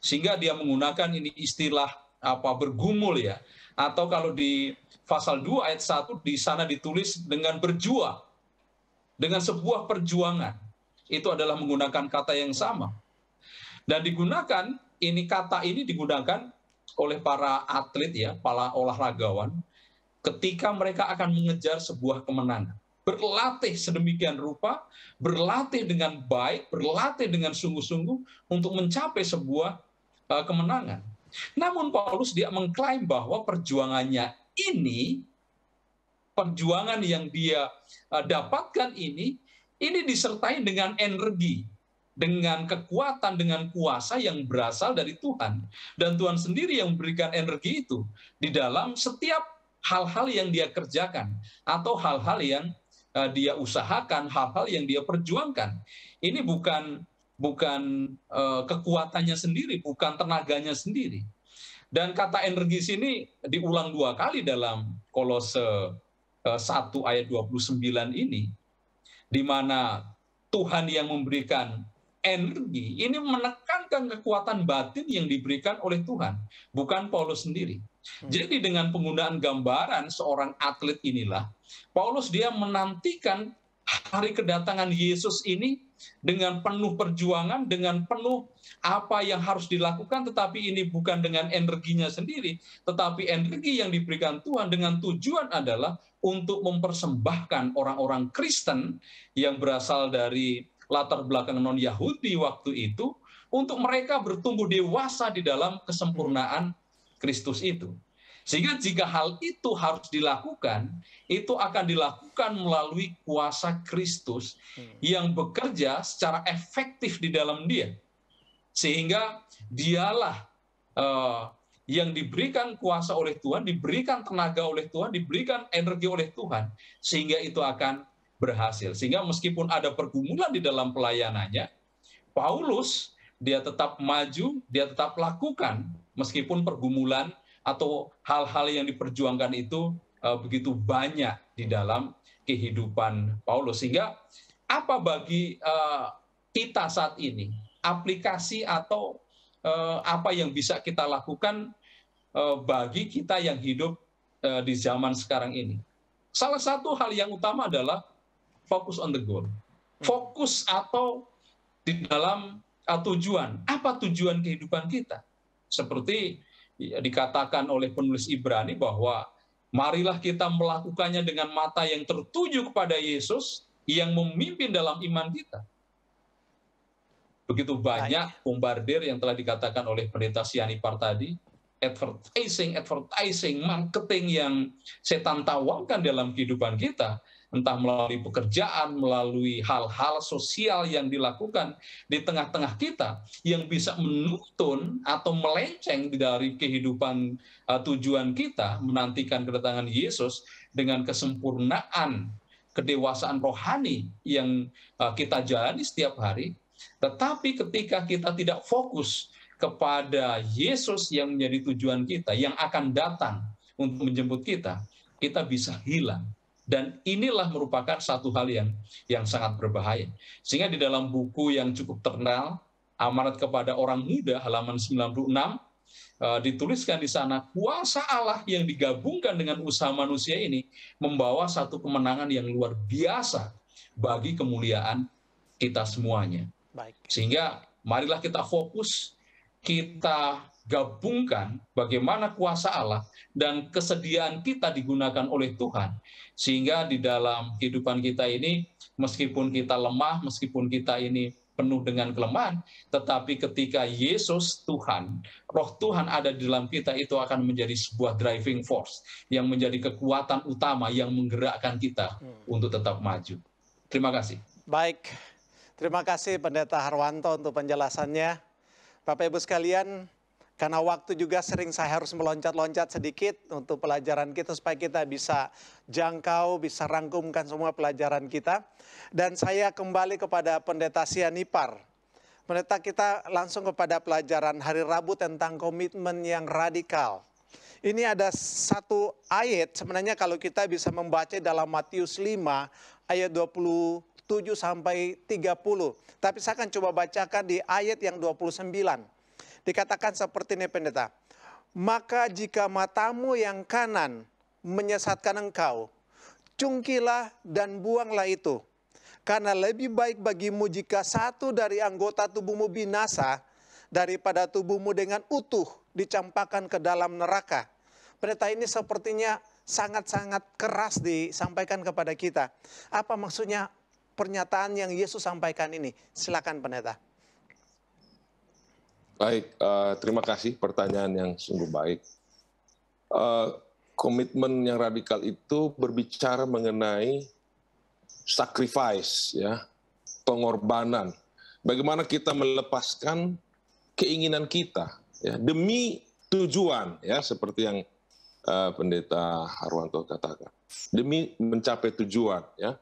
Sehingga dia menggunakan ini istilah apa bergumul ya atau kalau di pasal 2 ayat 1 di sana ditulis dengan berjuang dengan sebuah perjuangan. Itu adalah menggunakan kata yang sama. Dan digunakan ini kata ini digunakan oleh para atlet ya, para olahragawan ketika mereka akan mengejar sebuah kemenangan berlatih sedemikian rupa, berlatih dengan baik, berlatih dengan sungguh-sungguh untuk mencapai sebuah uh, kemenangan. Namun Paulus dia mengklaim bahwa perjuangannya ini perjuangan yang dia uh, dapatkan ini ini disertai dengan energi, dengan kekuatan, dengan kuasa yang berasal dari Tuhan dan Tuhan sendiri yang memberikan energi itu di dalam setiap hal-hal yang dia kerjakan atau hal-hal yang Eh, dia usahakan, hal-hal yang dia perjuangkan. Ini bukan bukan uh, kekuatannya sendiri, bukan tenaganya sendiri. Dan kata energi sini diulang dua kali dalam Kolose 1 eh, ayat 29 ini di mana Tuhan yang memberikan energi ini menekankan kekuatan batin yang diberikan oleh Tuhan, bukan Paulus sendiri. Hmm. Jadi dengan penggunaan gambaran seorang atlet inilah, Paulus dia menantikan hari kedatangan Yesus ini dengan penuh perjuangan, dengan penuh apa yang harus dilakukan, tetapi ini bukan dengan energinya sendiri, tetapi energi yang diberikan Tuhan dengan tujuan adalah untuk mempersembahkan orang-orang Kristen yang berasal dari latar belakang non-Yahudi waktu itu untuk mereka bertumbuh dewasa di dalam kesempurnaan Kristus itu. Sehingga jika hal itu harus dilakukan, itu akan dilakukan melalui kuasa Kristus hmm. yang bekerja secara efektif di dalam dia. Sehingga dialah uh, yang diberikan kuasa oleh Tuhan, diberikan tenaga oleh Tuhan, diberikan energi oleh Tuhan, sehingga itu akan berhasil. Sehingga meskipun ada pergumulan di dalam pelayanannya, Paulus dia tetap maju, dia tetap lakukan meskipun pergumulan atau hal-hal yang diperjuangkan itu uh, begitu banyak di dalam kehidupan Paulus. Sehingga apa bagi uh, kita saat ini? Aplikasi atau uh, apa yang bisa kita lakukan uh, bagi kita yang hidup uh, di zaman sekarang ini? Salah satu hal yang utama adalah fokus on the goal. Hmm. Fokus atau di dalam uh, tujuan. Apa tujuan kehidupan kita? Seperti ya, dikatakan oleh penulis Ibrani bahwa marilah kita melakukannya dengan mata yang tertuju kepada Yesus yang memimpin dalam iman kita. Begitu banyak bombardir yang telah dikatakan oleh pendeta Sianipar tadi, advertising, advertising, marketing yang setan tawarkan dalam kehidupan kita, entah melalui pekerjaan, melalui hal-hal sosial yang dilakukan di tengah-tengah kita yang bisa menuntun atau melenceng dari kehidupan eh, tujuan kita menantikan kedatangan Yesus dengan kesempurnaan kedewasaan rohani yang eh, kita jalani setiap hari. Tetapi ketika kita tidak fokus kepada Yesus yang menjadi tujuan kita, yang akan datang untuk menjemput kita, kita bisa hilang dan inilah merupakan satu hal yang yang sangat berbahaya. Sehingga di dalam buku yang cukup terkenal, Amanat kepada Orang Muda, halaman 96, eh, dituliskan di sana, kuasa Allah yang digabungkan dengan usaha manusia ini membawa satu kemenangan yang luar biasa bagi kemuliaan kita semuanya. Baik. Sehingga marilah kita fokus, kita gabungkan bagaimana kuasa Allah dan kesediaan kita digunakan oleh Tuhan sehingga di dalam kehidupan kita ini meskipun kita lemah meskipun kita ini penuh dengan kelemahan tetapi ketika Yesus Tuhan roh Tuhan ada di dalam kita itu akan menjadi sebuah driving force yang menjadi kekuatan utama yang menggerakkan kita hmm. untuk tetap maju terima kasih baik terima kasih pendeta Harwanto untuk penjelasannya Bapak Ibu sekalian karena waktu juga sering saya harus meloncat-loncat sedikit untuk pelajaran kita supaya kita bisa jangkau, bisa rangkumkan semua pelajaran kita. Dan saya kembali kepada pendeta Sianipar. Pendeta kita langsung kepada pelajaran hari Rabu tentang komitmen yang radikal. Ini ada satu ayat sebenarnya kalau kita bisa membaca dalam Matius 5 ayat 20 7 sampai 30. Tapi saya akan coba bacakan di ayat yang 29. Dikatakan seperti ini pendeta. Maka jika matamu yang kanan menyesatkan engkau, cungkilah dan buanglah itu. Karena lebih baik bagimu jika satu dari anggota tubuhmu binasa daripada tubuhmu dengan utuh dicampakkan ke dalam neraka. Pendeta ini sepertinya sangat-sangat keras disampaikan kepada kita. Apa maksudnya pernyataan yang Yesus sampaikan ini? Silakan pendeta. Baik, uh, terima kasih pertanyaan yang sungguh baik. Uh, komitmen yang radikal itu berbicara mengenai sacrifice, ya, pengorbanan. Bagaimana kita melepaskan keinginan kita ya, demi tujuan, ya, seperti yang uh, pendeta Harwanto katakan, demi mencapai tujuan, ya.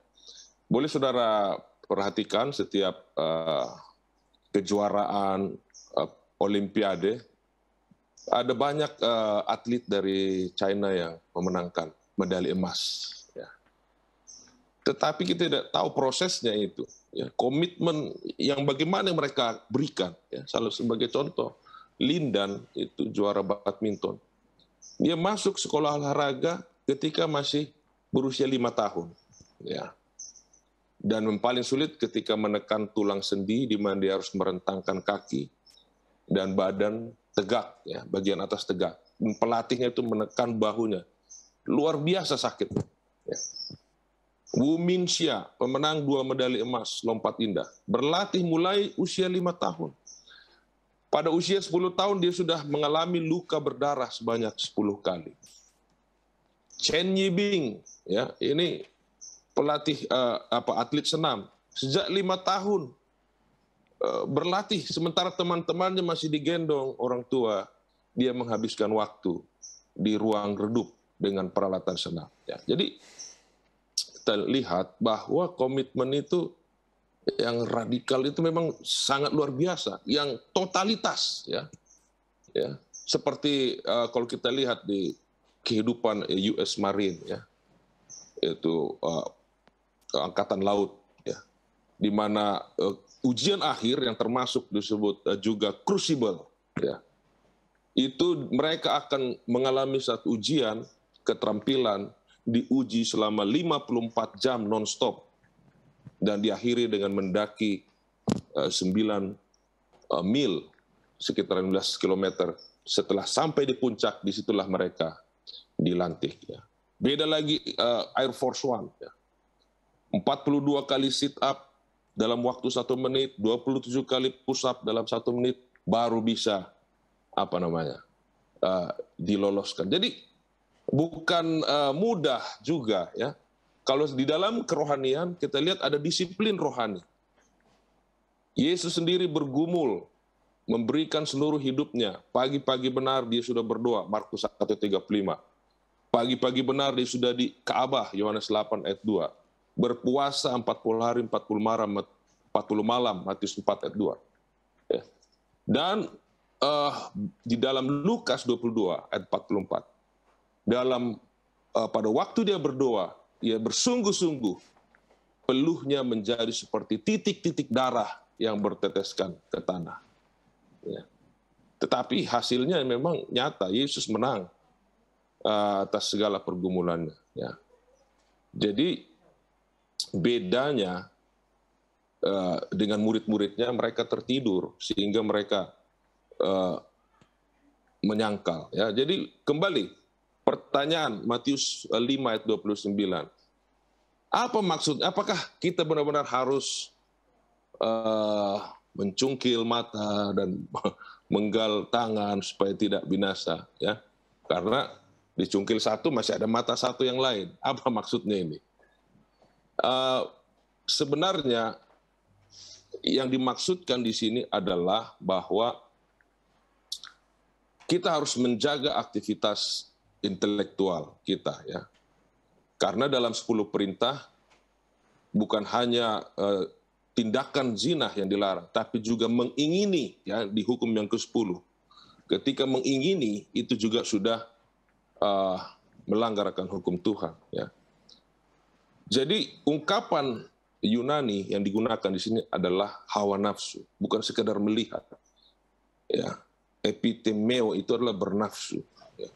Boleh saudara perhatikan setiap uh, kejuaraan Olimpiade, ada banyak uh, atlet dari China yang memenangkan medali emas. Ya. Tetapi kita tidak tahu prosesnya itu, ya. komitmen yang bagaimana mereka berikan. Ya. Salah sebagai contoh, Lindan itu juara badminton. Dia masuk sekolah olahraga ketika masih berusia lima tahun, ya. Dan paling sulit ketika menekan tulang sendi di mana dia harus merentangkan kaki dan badan tegak ya bagian atas tegak pelatihnya itu menekan bahunya luar biasa sakit ya. Wu Minxia pemenang dua medali emas lompat indah berlatih mulai usia lima tahun pada usia 10 tahun dia sudah mengalami luka berdarah sebanyak 10 kali Chen Yibing ya ini pelatih uh, apa atlet senam sejak lima tahun Eh, berlatih sementara teman-temannya masih digendong orang tua dia menghabiskan waktu di ruang redup dengan peralatan senam ya jadi kita lihat bahwa komitmen itu yang radikal itu memang sangat luar biasa yang totalitas ya ya seperti uh, kalau kita lihat di kehidupan eh, US Marine ya itu uh, angkatan laut ya di mana uh, ujian akhir yang termasuk disebut eh, juga crucible ya itu mereka akan mengalami saat ujian keterampilan diuji selama 54 jam nonstop dan diakhiri dengan mendaki uh, eh, 9 eh, mil sekitar 16 km setelah sampai di puncak disitulah mereka dilantik ya. Beda lagi uh, Air Force One ya. 42 kali sit up dalam waktu satu menit, 27 kali push dalam satu menit, baru bisa apa namanya uh, diloloskan. Jadi bukan uh, mudah juga ya. Kalau di dalam kerohanian kita lihat ada disiplin rohani. Yesus sendiri bergumul memberikan seluruh hidupnya. Pagi-pagi benar dia sudah berdoa, Markus 1:35. Pagi-pagi benar dia sudah di Ka'bah, Yohanes 8 ayat 2 berpuasa 40 hari 40 malam 40 malam Matius 4 ayat 2. Ya. Dan uh, di dalam Lukas 22 ayat 44 dalam uh, pada waktu dia berdoa ia bersungguh-sungguh peluhnya menjadi seperti titik-titik darah yang berteteskan ke tanah. Ya. Tetapi hasilnya memang nyata Yesus menang uh, atas segala pergumulannya. Ya. Jadi bedanya eh, dengan murid-muridnya mereka tertidur sehingga mereka eh, menyangkal ya. Jadi kembali pertanyaan Matius 5 eh, ayat 29. Apa maksudnya? Apakah kita benar-benar harus uh, mencungkil mata dan (laughs) menggal tangan supaya tidak binasa ya karena dicungkil satu masih ada mata satu yang lain apa maksudnya ini Eh, sebenarnya yang dimaksudkan di sini adalah bahwa kita harus menjaga aktivitas intelektual kita ya. Karena dalam 10 perintah bukan hanya eh, tindakan zina yang dilarang, tapi juga mengingini ya di hukum yang ke-10. Ketika mengingini itu juga sudah eh, melanggar hukum Tuhan ya. Jadi ungkapan Yunani yang digunakan di sini adalah hawa nafsu, bukan sekedar melihat. Ya, epitemeo itu adalah bernafsu. Ya.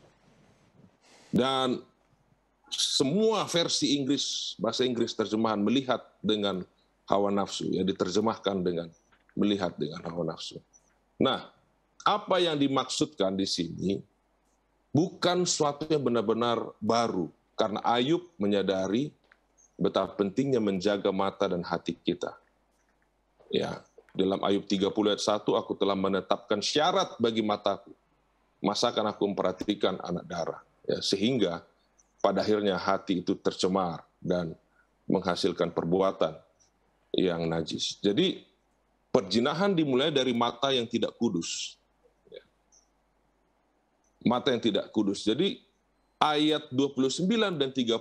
Dan semua versi Inggris bahasa Inggris terjemahan melihat dengan hawa nafsu ya diterjemahkan dengan melihat dengan hawa nafsu. Nah, apa yang dimaksudkan di sini bukan suatu yang benar-benar baru karena Ayub menyadari betapa pentingnya menjaga mata dan hati kita. Ya, dalam Ayub 30 ayat 1 aku telah menetapkan syarat bagi mataku. Masa akan aku memperhatikan anak darah. Ya, sehingga pada akhirnya hati itu tercemar dan menghasilkan perbuatan yang najis. Jadi perjinahan dimulai dari mata yang tidak kudus. Ya. Mata yang tidak kudus. Jadi ayat 29 dan 30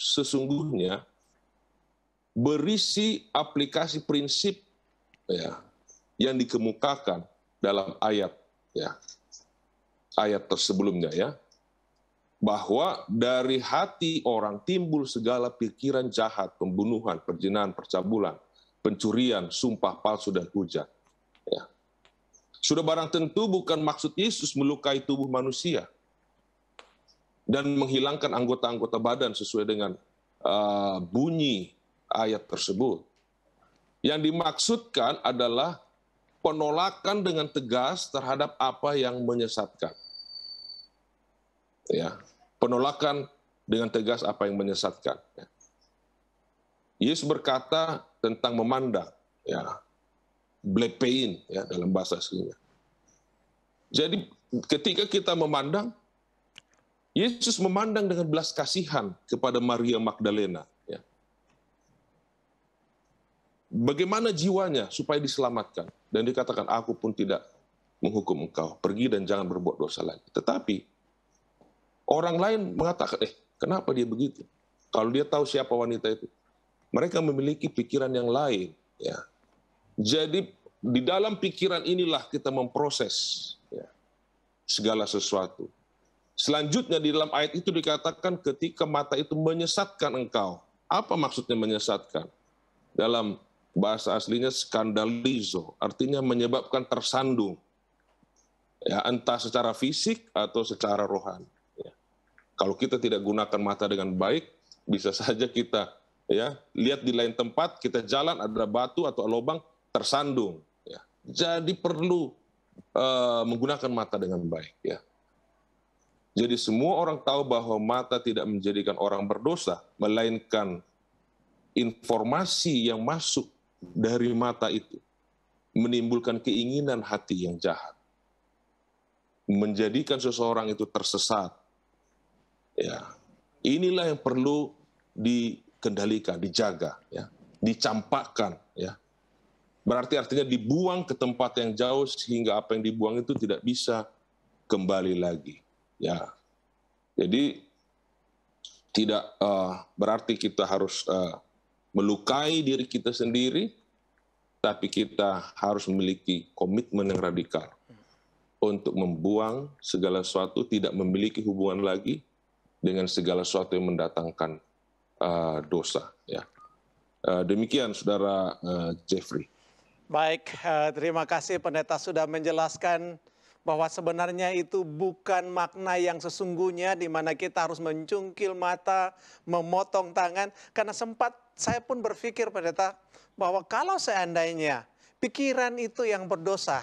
sesungguhnya berisi aplikasi prinsip ya, yang dikemukakan dalam ayat ya ayat tersebelumnya ya bahwa dari hati orang timbul segala pikiran jahat, pembunuhan, perjinahan, percabulan, pencurian, sumpah palsu dan hujat. Ya. Sudah barang tentu bukan maksud Yesus melukai tubuh manusia, dan menghilangkan anggota-anggota badan sesuai dengan uh, bunyi ayat tersebut. Yang dimaksudkan adalah penolakan dengan tegas terhadap apa yang menyesatkan. Ya, penolakan dengan tegas apa yang menyesatkan. Ya. Yesus berkata tentang memandang, ya, blepein ya dalam bahasa aslinya. Jadi ketika kita memandang Yesus memandang dengan belas kasihan kepada Maria Magdalena. Ya. Bagaimana jiwanya supaya diselamatkan? Dan dikatakan, aku pun tidak menghukum engkau. Pergi dan jangan berbuat dosa lagi. Tetapi, orang lain mengatakan, eh, kenapa dia begitu? Kalau dia tahu siapa wanita itu. Mereka memiliki pikiran yang lain. Ya. Jadi, di dalam pikiran inilah kita memproses ya, segala sesuatu Selanjutnya di dalam ayat itu dikatakan ketika mata itu menyesatkan engkau. Apa maksudnya menyesatkan? Dalam bahasa aslinya skandalizo, artinya menyebabkan tersandung. Ya, entah secara fisik atau secara rohani. Ya. Kalau kita tidak gunakan mata dengan baik, bisa (laughs) saja kita ya lihat di lain tempat, kita jalan ada batu atau lubang tersandung. Ya. Jadi perlu uh, menggunakan mata dengan baik. Ya. Jadi semua orang tahu bahwa mata tidak menjadikan orang berdosa, melainkan informasi yang masuk dari mata itu menimbulkan keinginan hati yang jahat. Menjadikan seseorang itu tersesat. Ya. Inilah yang perlu dikendalikan, dijaga, ya. dicampakkan, ya. Berarti artinya dibuang ke tempat yang jauh sehingga apa yang dibuang itu tidak bisa kembali lagi. Ya, jadi tidak uh, berarti kita harus uh, melukai diri kita sendiri, tapi kita harus memiliki komitmen yang radikal untuk membuang segala sesuatu tidak memiliki hubungan lagi dengan segala sesuatu yang mendatangkan uh, dosa. Ya, uh, demikian, saudara uh, Jeffrey. Baik, terima kasih pendeta sudah menjelaskan bahwa sebenarnya itu bukan makna yang sesungguhnya di mana kita harus mencungkil mata, memotong tangan. Karena sempat saya pun berpikir pendeta bahwa kalau seandainya pikiran itu yang berdosa,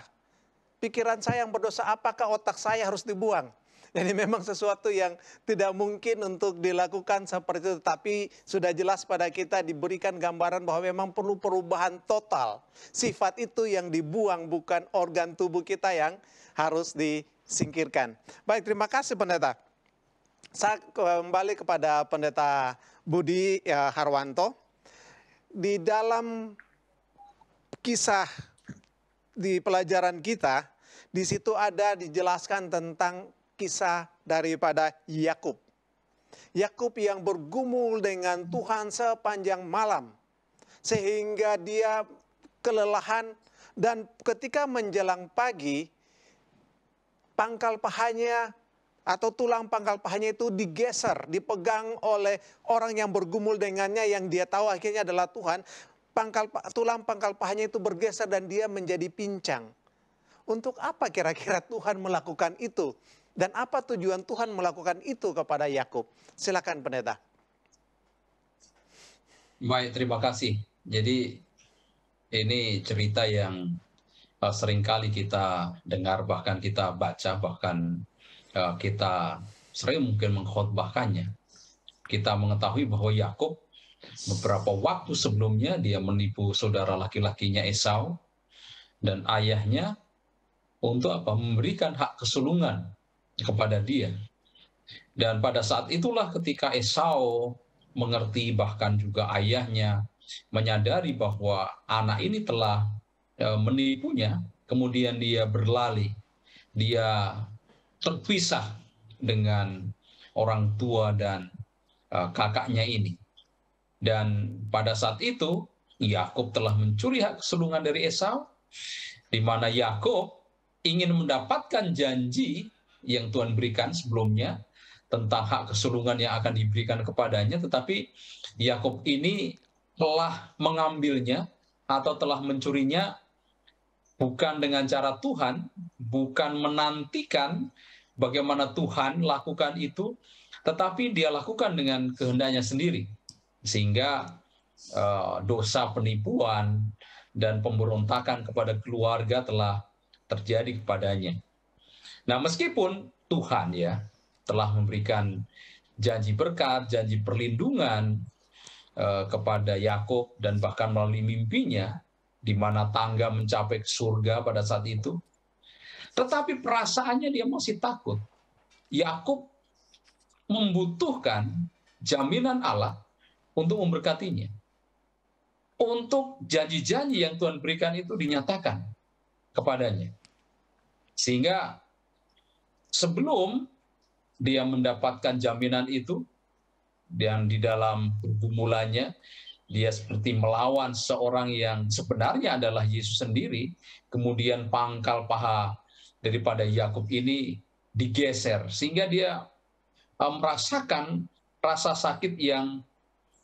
pikiran saya yang berdosa apakah otak saya harus dibuang? Jadi memang sesuatu yang tidak mungkin untuk dilakukan seperti itu. Tapi sudah jelas pada kita diberikan gambaran bahwa memang perlu perubahan total. Sifat itu yang dibuang bukan organ tubuh kita yang harus disingkirkan. Baik, terima kasih pendeta. Saya kembali kepada pendeta Budi ya, Harwanto. Di dalam kisah di pelajaran kita, di situ ada dijelaskan tentang kisah daripada Yakub. Yakub yang bergumul dengan Tuhan sepanjang malam sehingga dia kelelahan dan ketika menjelang pagi pangkal pahanya atau tulang pangkal pahanya itu digeser, dipegang oleh orang yang bergumul dengannya yang dia tahu akhirnya adalah Tuhan. Pangkal tulang pangkal pahanya itu bergeser dan dia menjadi pincang. Untuk apa kira-kira Tuhan melakukan itu? Dan apa tujuan Tuhan melakukan itu kepada Yakub? Silakan pendeta. Baik, terima kasih. Jadi ini cerita yang uh, seringkali kita dengar, bahkan kita baca, bahkan eh, kita sering mungkin mengkhotbahkannya. Kita mengetahui bahwa Yakub beberapa waktu sebelumnya dia menipu saudara laki-lakinya Esau dan ayahnya untuk apa? Memberikan hak kesulungan kepada dia. Dan pada saat itulah ketika Esau mengerti bahkan juga ayahnya menyadari bahwa anak ini telah e, menipunya, kemudian dia berlari. Dia terpisah dengan orang tua dan e, kakaknya ini. Dan pada saat itu Yakub telah mencuri hak kesulungan dari Esau di mana Yakub ingin mendapatkan janji yang Tuhan berikan sebelumnya tentang hak kesulungan yang akan diberikan kepadanya, tetapi Yakob ini telah mengambilnya atau telah mencurinya bukan dengan cara Tuhan, bukan menantikan bagaimana Tuhan lakukan itu, tetapi dia lakukan dengan kehendaknya sendiri. Sehingga uh, dosa penipuan dan pemberontakan kepada keluarga telah terjadi kepadanya. Nah, meskipun Tuhan ya telah memberikan janji berkat, janji perlindungan eh, kepada Yakub dan bahkan melalui mimpinya di mana tangga mencapai surga pada saat itu. Tetapi perasaannya dia masih takut. Yakub membutuhkan jaminan Allah untuk memberkatinya. Untuk janji-janji yang Tuhan berikan itu dinyatakan kepadanya. Sehingga sebelum dia mendapatkan jaminan itu dan di dalam pergumulannya dia seperti melawan seorang yang sebenarnya adalah Yesus sendiri kemudian pangkal paha daripada Yakub ini digeser sehingga dia um, merasakan rasa sakit yang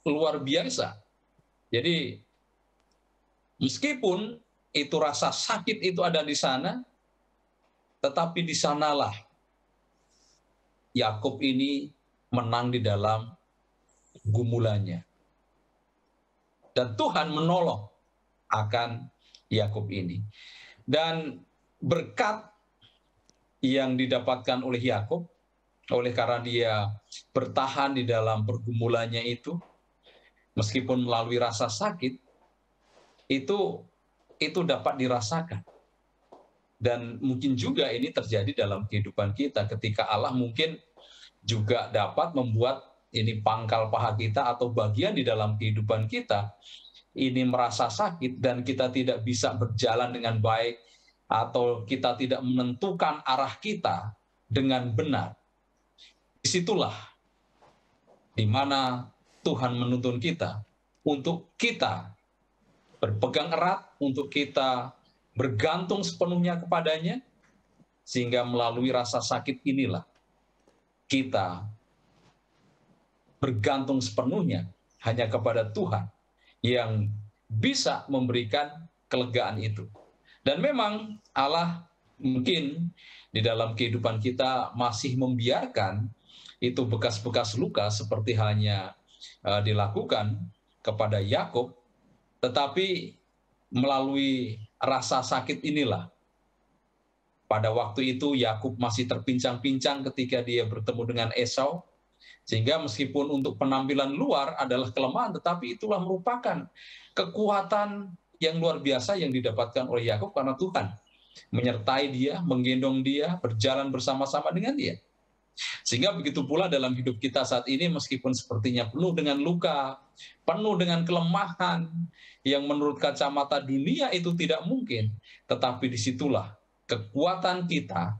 luar biasa jadi meskipun itu rasa sakit itu ada di sana tetapi di sanalah Yakub ini menang di dalam gumulannya. Dan Tuhan menolong akan Yakub ini. Dan berkat yang didapatkan oleh Yakub oleh karena dia bertahan di dalam pergumulannya itu meskipun melalui rasa sakit itu itu dapat dirasakan dan mungkin juga ini terjadi dalam kehidupan kita ketika Allah mungkin juga dapat membuat ini pangkal paha kita atau bagian di dalam kehidupan kita ini merasa sakit dan kita tidak bisa berjalan dengan baik atau kita tidak menentukan arah kita dengan benar. Disitulah di mana Tuhan menuntun kita untuk kita berpegang erat, untuk kita bergantung sepenuhnya kepadanya, sehingga melalui rasa sakit inilah kita bergantung sepenuhnya hanya kepada Tuhan yang bisa memberikan kelegaan itu. Dan memang Allah mungkin di dalam kehidupan kita masih membiarkan itu bekas-bekas luka seperti hanya eh, dilakukan kepada Yakub, tetapi melalui rasa sakit inilah. Pada waktu itu Yakub masih terpincang-pincang ketika dia bertemu dengan Esau, sehingga meskipun untuk penampilan luar adalah kelemahan, tetapi itulah merupakan kekuatan yang luar biasa yang didapatkan oleh Yakub karena Tuhan menyertai dia, menggendong dia, berjalan bersama-sama dengan dia. Sehingga begitu pula dalam hidup kita saat ini meskipun sepertinya penuh dengan luka, penuh dengan kelemahan yang menurut kacamata dunia itu tidak mungkin, tetapi disitulah kekuatan kita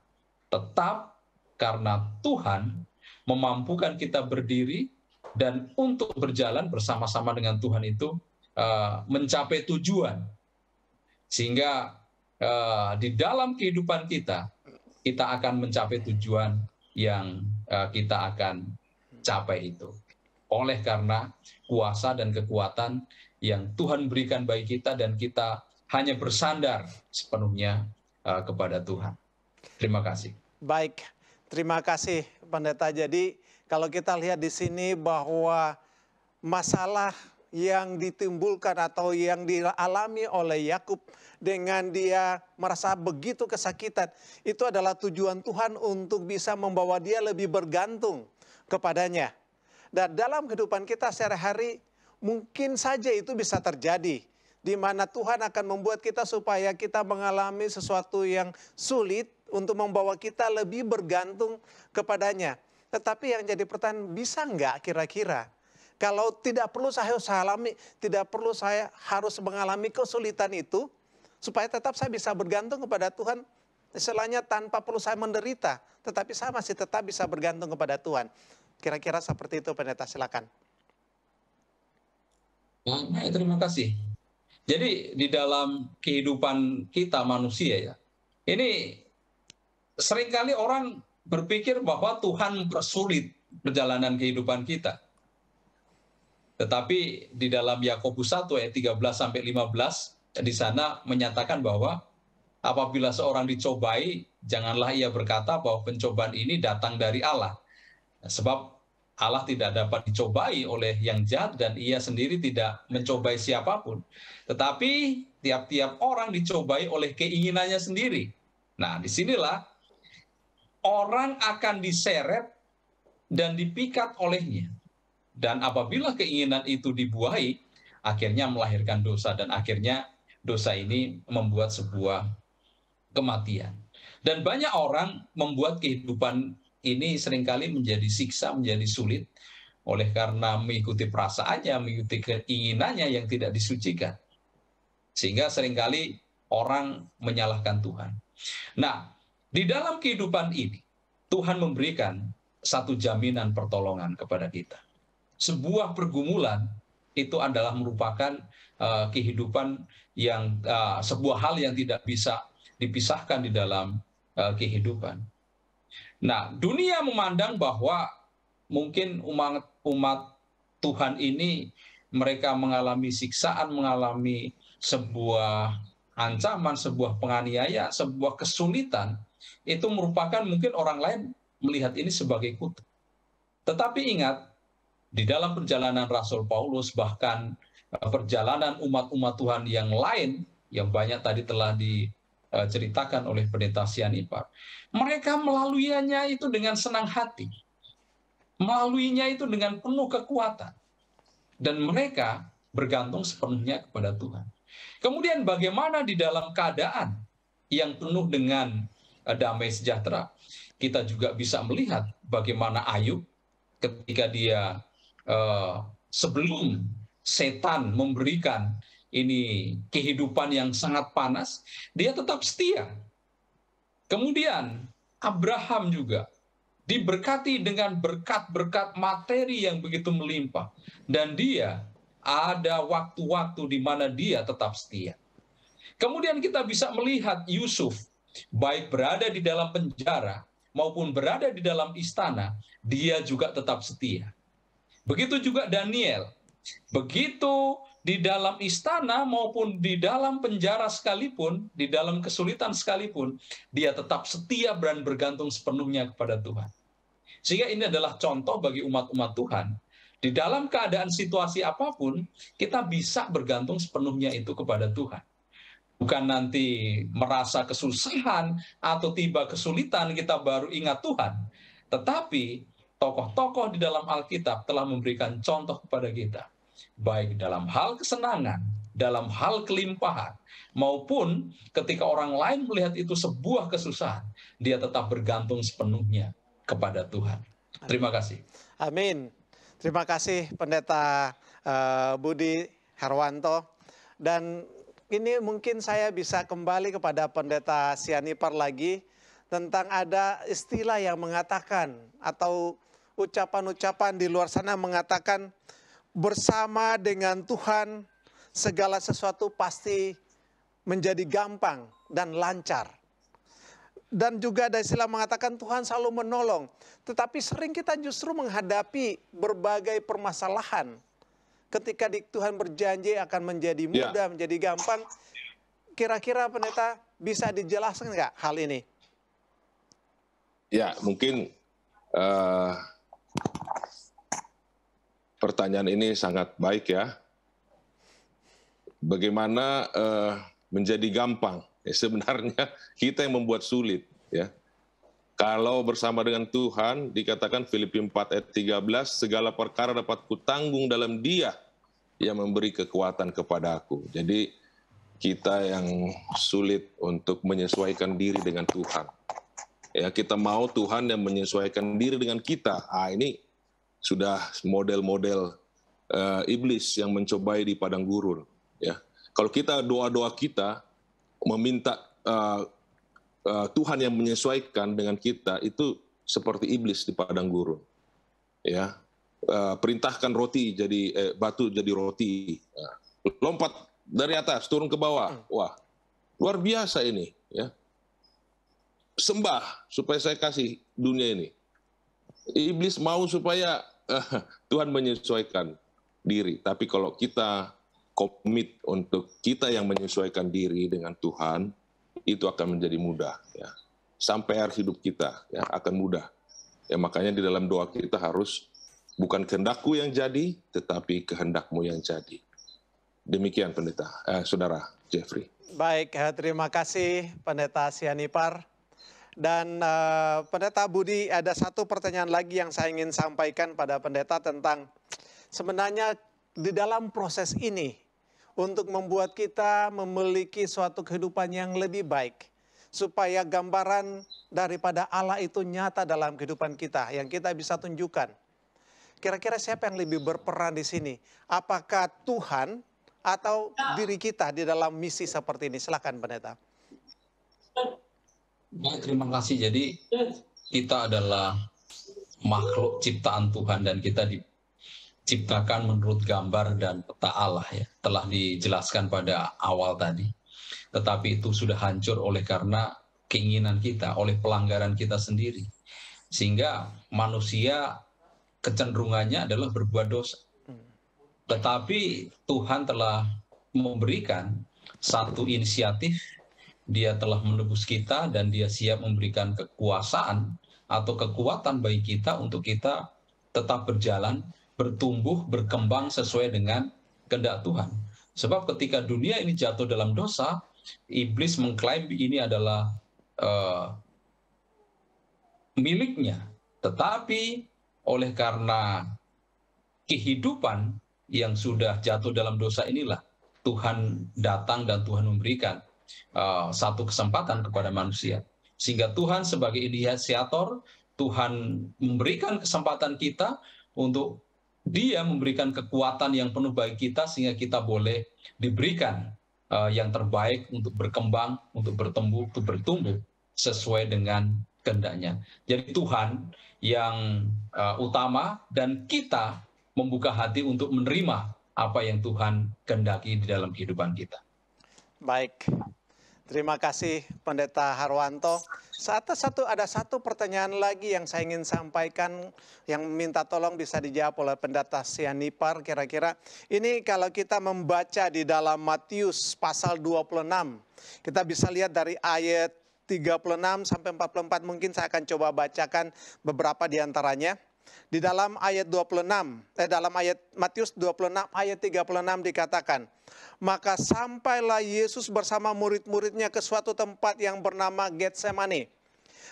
tetap karena Tuhan memampukan kita berdiri dan untuk berjalan bersama-sama dengan Tuhan itu eh, mencapai tujuan sehingga eh, di dalam kehidupan kita kita akan mencapai tujuan yang uh, kita akan capai itu. Oleh karena kuasa dan kekuatan yang Tuhan berikan bagi kita dan kita hanya bersandar sepenuhnya uh, kepada Tuhan. Terima kasih. Baik, terima kasih Pendeta. Jadi kalau kita lihat di sini bahwa masalah yang ditimbulkan atau yang dialami oleh Yakub dengan dia merasa begitu kesakitan itu adalah tujuan Tuhan untuk bisa membawa dia lebih bergantung kepadanya. Dan dalam kehidupan kita sehari-hari mungkin saja itu bisa terjadi di mana Tuhan akan membuat kita supaya kita mengalami sesuatu yang sulit untuk membawa kita lebih bergantung kepadanya. Tetapi yang jadi pertanyaan bisa enggak kira-kira kalau tidak perlu saya harus tidak perlu saya harus mengalami kesulitan itu supaya tetap saya bisa bergantung kepada Tuhan. Istilahnya tanpa perlu saya menderita, tetapi saya masih tetap bisa bergantung kepada Tuhan. Kira-kira seperti itu pendeta silakan. Nah, terima kasih. Jadi di dalam kehidupan kita manusia ya, ini seringkali orang berpikir bahwa Tuhan bersulit perjalanan kehidupan kita. Tetapi di dalam Yakobus 1 ayat 13 sampai 15 di sana menyatakan bahwa apabila seorang dicobai janganlah ia berkata bahwa pencobaan ini datang dari Allah. Nah, sebab Allah tidak dapat dicobai oleh yang jahat dan ia sendiri tidak mencobai siapapun. Tetapi tiap-tiap orang dicobai oleh keinginannya sendiri. Nah, disinilah orang akan diseret dan dipikat olehnya. Dan apabila keinginan itu dibuahi, akhirnya melahirkan dosa dan akhirnya dosa ini membuat sebuah kematian. Dan banyak orang membuat kehidupan ini seringkali menjadi siksa, menjadi sulit oleh karena mengikuti perasaannya, mengikuti keinginannya yang tidak disucikan. Sehingga seringkali orang menyalahkan Tuhan. Nah, di dalam kehidupan ini Tuhan memberikan satu jaminan pertolongan kepada kita sebuah pergumulan itu adalah merupakan uh, kehidupan yang uh, sebuah hal yang tidak bisa dipisahkan di dalam uh, kehidupan. Nah, dunia memandang bahwa mungkin umat umat Tuhan ini mereka mengalami siksaan, mengalami sebuah ancaman, sebuah penganiaya, sebuah kesulitan, itu merupakan mungkin orang lain melihat ini sebagai kutuk. Tetapi ingat, di dalam perjalanan Rasul Paulus bahkan eh, perjalanan umat-umat Tuhan yang lain yang banyak tadi telah diceritakan eh, oleh pendeta Sianipar, Mereka melaluinya itu dengan senang hati. Melaluinya itu dengan penuh kekuatan. Dan mereka bergantung sepenuhnya kepada Tuhan. Kemudian bagaimana di dalam keadaan yang penuh dengan eh, damai sejahtera, kita juga bisa melihat bagaimana Ayub ketika dia Eh, sebelum setan memberikan ini kehidupan yang sangat panas, dia tetap setia. Kemudian Abraham juga diberkati dengan berkat-berkat materi yang begitu melimpah dan dia ada waktu-waktu di mana dia tetap setia. Kemudian kita bisa melihat Yusuf baik berada di dalam penjara maupun berada di dalam istana, dia juga tetap setia. Begitu juga Daniel. Begitu di dalam istana maupun di dalam penjara sekalipun, di dalam kesulitan sekalipun, dia tetap setia dan bergantung sepenuhnya kepada Tuhan. Sehingga ini adalah contoh bagi umat-umat Tuhan. Di dalam keadaan situasi apapun, kita bisa bergantung sepenuhnya itu kepada Tuhan. Bukan nanti merasa kesusahan atau tiba kesulitan kita baru ingat Tuhan. Tetapi tokoh-tokoh di dalam Alkitab telah memberikan contoh kepada kita, baik dalam hal kesenangan, dalam hal kelimpahan, maupun ketika orang lain melihat itu sebuah kesusahan, dia tetap bergantung sepenuhnya kepada Tuhan. Terima kasih. Amin. Terima kasih Pendeta eh, Budi Herwanto dan ini mungkin saya bisa kembali kepada pendeta Sianipar lagi tentang ada istilah yang mengatakan atau ucapan-ucapan di luar sana mengatakan bersama dengan Tuhan segala sesuatu pasti menjadi gampang dan lancar. Dan juga ada istilah mengatakan Tuhan selalu menolong. Tetapi sering kita justru menghadapi berbagai permasalahan. Ketika Tuhan berjanji akan menjadi ya. mudah, ya. menjadi gampang. Kira-kira pendeta bisa dijelaskan nggak hal ini? Ya mungkin uh, pertanyaan ini sangat baik ya. Bagaimana uh, menjadi gampang? Ya, sebenarnya (laughs) kita yang membuat sulit ya. Kalau bersama dengan Tuhan dikatakan Filipi 4 ayat 13 segala perkara dapat kutanggung dalam Dia yang memberi kekuatan kepada aku. Jadi kita yang sulit untuk menyesuaikan diri dengan Tuhan. Ya kita mau Tuhan yang menyesuaikan diri dengan kita. Ah ini sudah model-model uh, iblis yang mencobai di padang gurun ya kalau kita doa-doa kita meminta uh, uh, Tuhan yang menyesuaikan dengan kita itu seperti iblis di padang gurun ya uh, perintahkan roti jadi eh, batu jadi roti lompat dari atas turun ke bawah hmm. wah luar biasa ini ya sembah supaya saya kasih dunia ini iblis mau supaya uh, (laughs) Tuhan menyesuaikan diri. Tapi kalau kita komit untuk kita yang menyesuaikan diri dengan Tuhan, itu akan menjadi mudah. Ya. Sampai akhir hidup kita ya, akan mudah. Ya, makanya di dalam doa kita harus bukan kehendakku yang jadi, tetapi kehendakmu yang jadi. Demikian pendeta, eh, saudara Jeffrey. Baik, eh, terima kasih pendeta Sianipar. Dan uh, Pendeta Budi ada satu pertanyaan lagi yang saya ingin sampaikan pada pendeta tentang sebenarnya di dalam proses ini untuk membuat kita memiliki suatu kehidupan yang lebih baik supaya gambaran daripada Allah itu nyata dalam kehidupan kita yang kita bisa tunjukkan. Kira-kira siapa yang lebih berperan di sini? Apakah Tuhan atau diri kita di dalam misi seperti ini? Silakan pendeta. Baik, ya, terima kasih. Jadi kita adalah makhluk ciptaan Tuhan dan kita diciptakan menurut gambar dan peta Allah ya. Telah dijelaskan pada awal tadi. Tetapi itu sudah hancur oleh karena keinginan kita, oleh pelanggaran kita sendiri. Sehingga manusia kecenderungannya adalah berbuat dosa. Tetapi Tuhan telah memberikan satu inisiatif dia telah menebus kita dan dia siap memberikan kekuasaan atau kekuatan bagi kita untuk kita tetap berjalan, bertumbuh, berkembang sesuai dengan kehendak Tuhan. Sebab ketika dunia ini jatuh dalam dosa, iblis mengklaim ini adalah uh, miliknya. Tetapi oleh karena kehidupan yang sudah jatuh dalam dosa inilah Tuhan datang dan Tuhan memberikan uh, satu kesempatan kepada manusia. Sehingga Tuhan sebagai inisiator, Tuhan memberikan kesempatan kita untuk dia memberikan kekuatan yang penuh bagi kita sehingga kita boleh diberikan uh, yang terbaik untuk berkembang, untuk bertumbuh, untuk bertumbuh sesuai dengan kehendaknya. Jadi Tuhan yang uh, utama dan kita membuka hati untuk menerima apa yang Tuhan kehendaki di dalam kehidupan kita. Baik, Terima kasih Pendeta Harwanto. Saat satu ada satu pertanyaan lagi yang saya ingin sampaikan yang minta tolong bisa dijawab oleh Pendeta Sianipar kira-kira. Ini kalau kita membaca di dalam Matius pasal 26, kita bisa lihat dari ayat 36 sampai 44 mungkin saya akan coba bacakan beberapa di antaranya. Di dalam ayat 26, eh dalam ayat Matius 26 ayat 36 dikatakan, maka sampailah Yesus bersama murid-muridnya ke suatu tempat yang bernama Getsemani.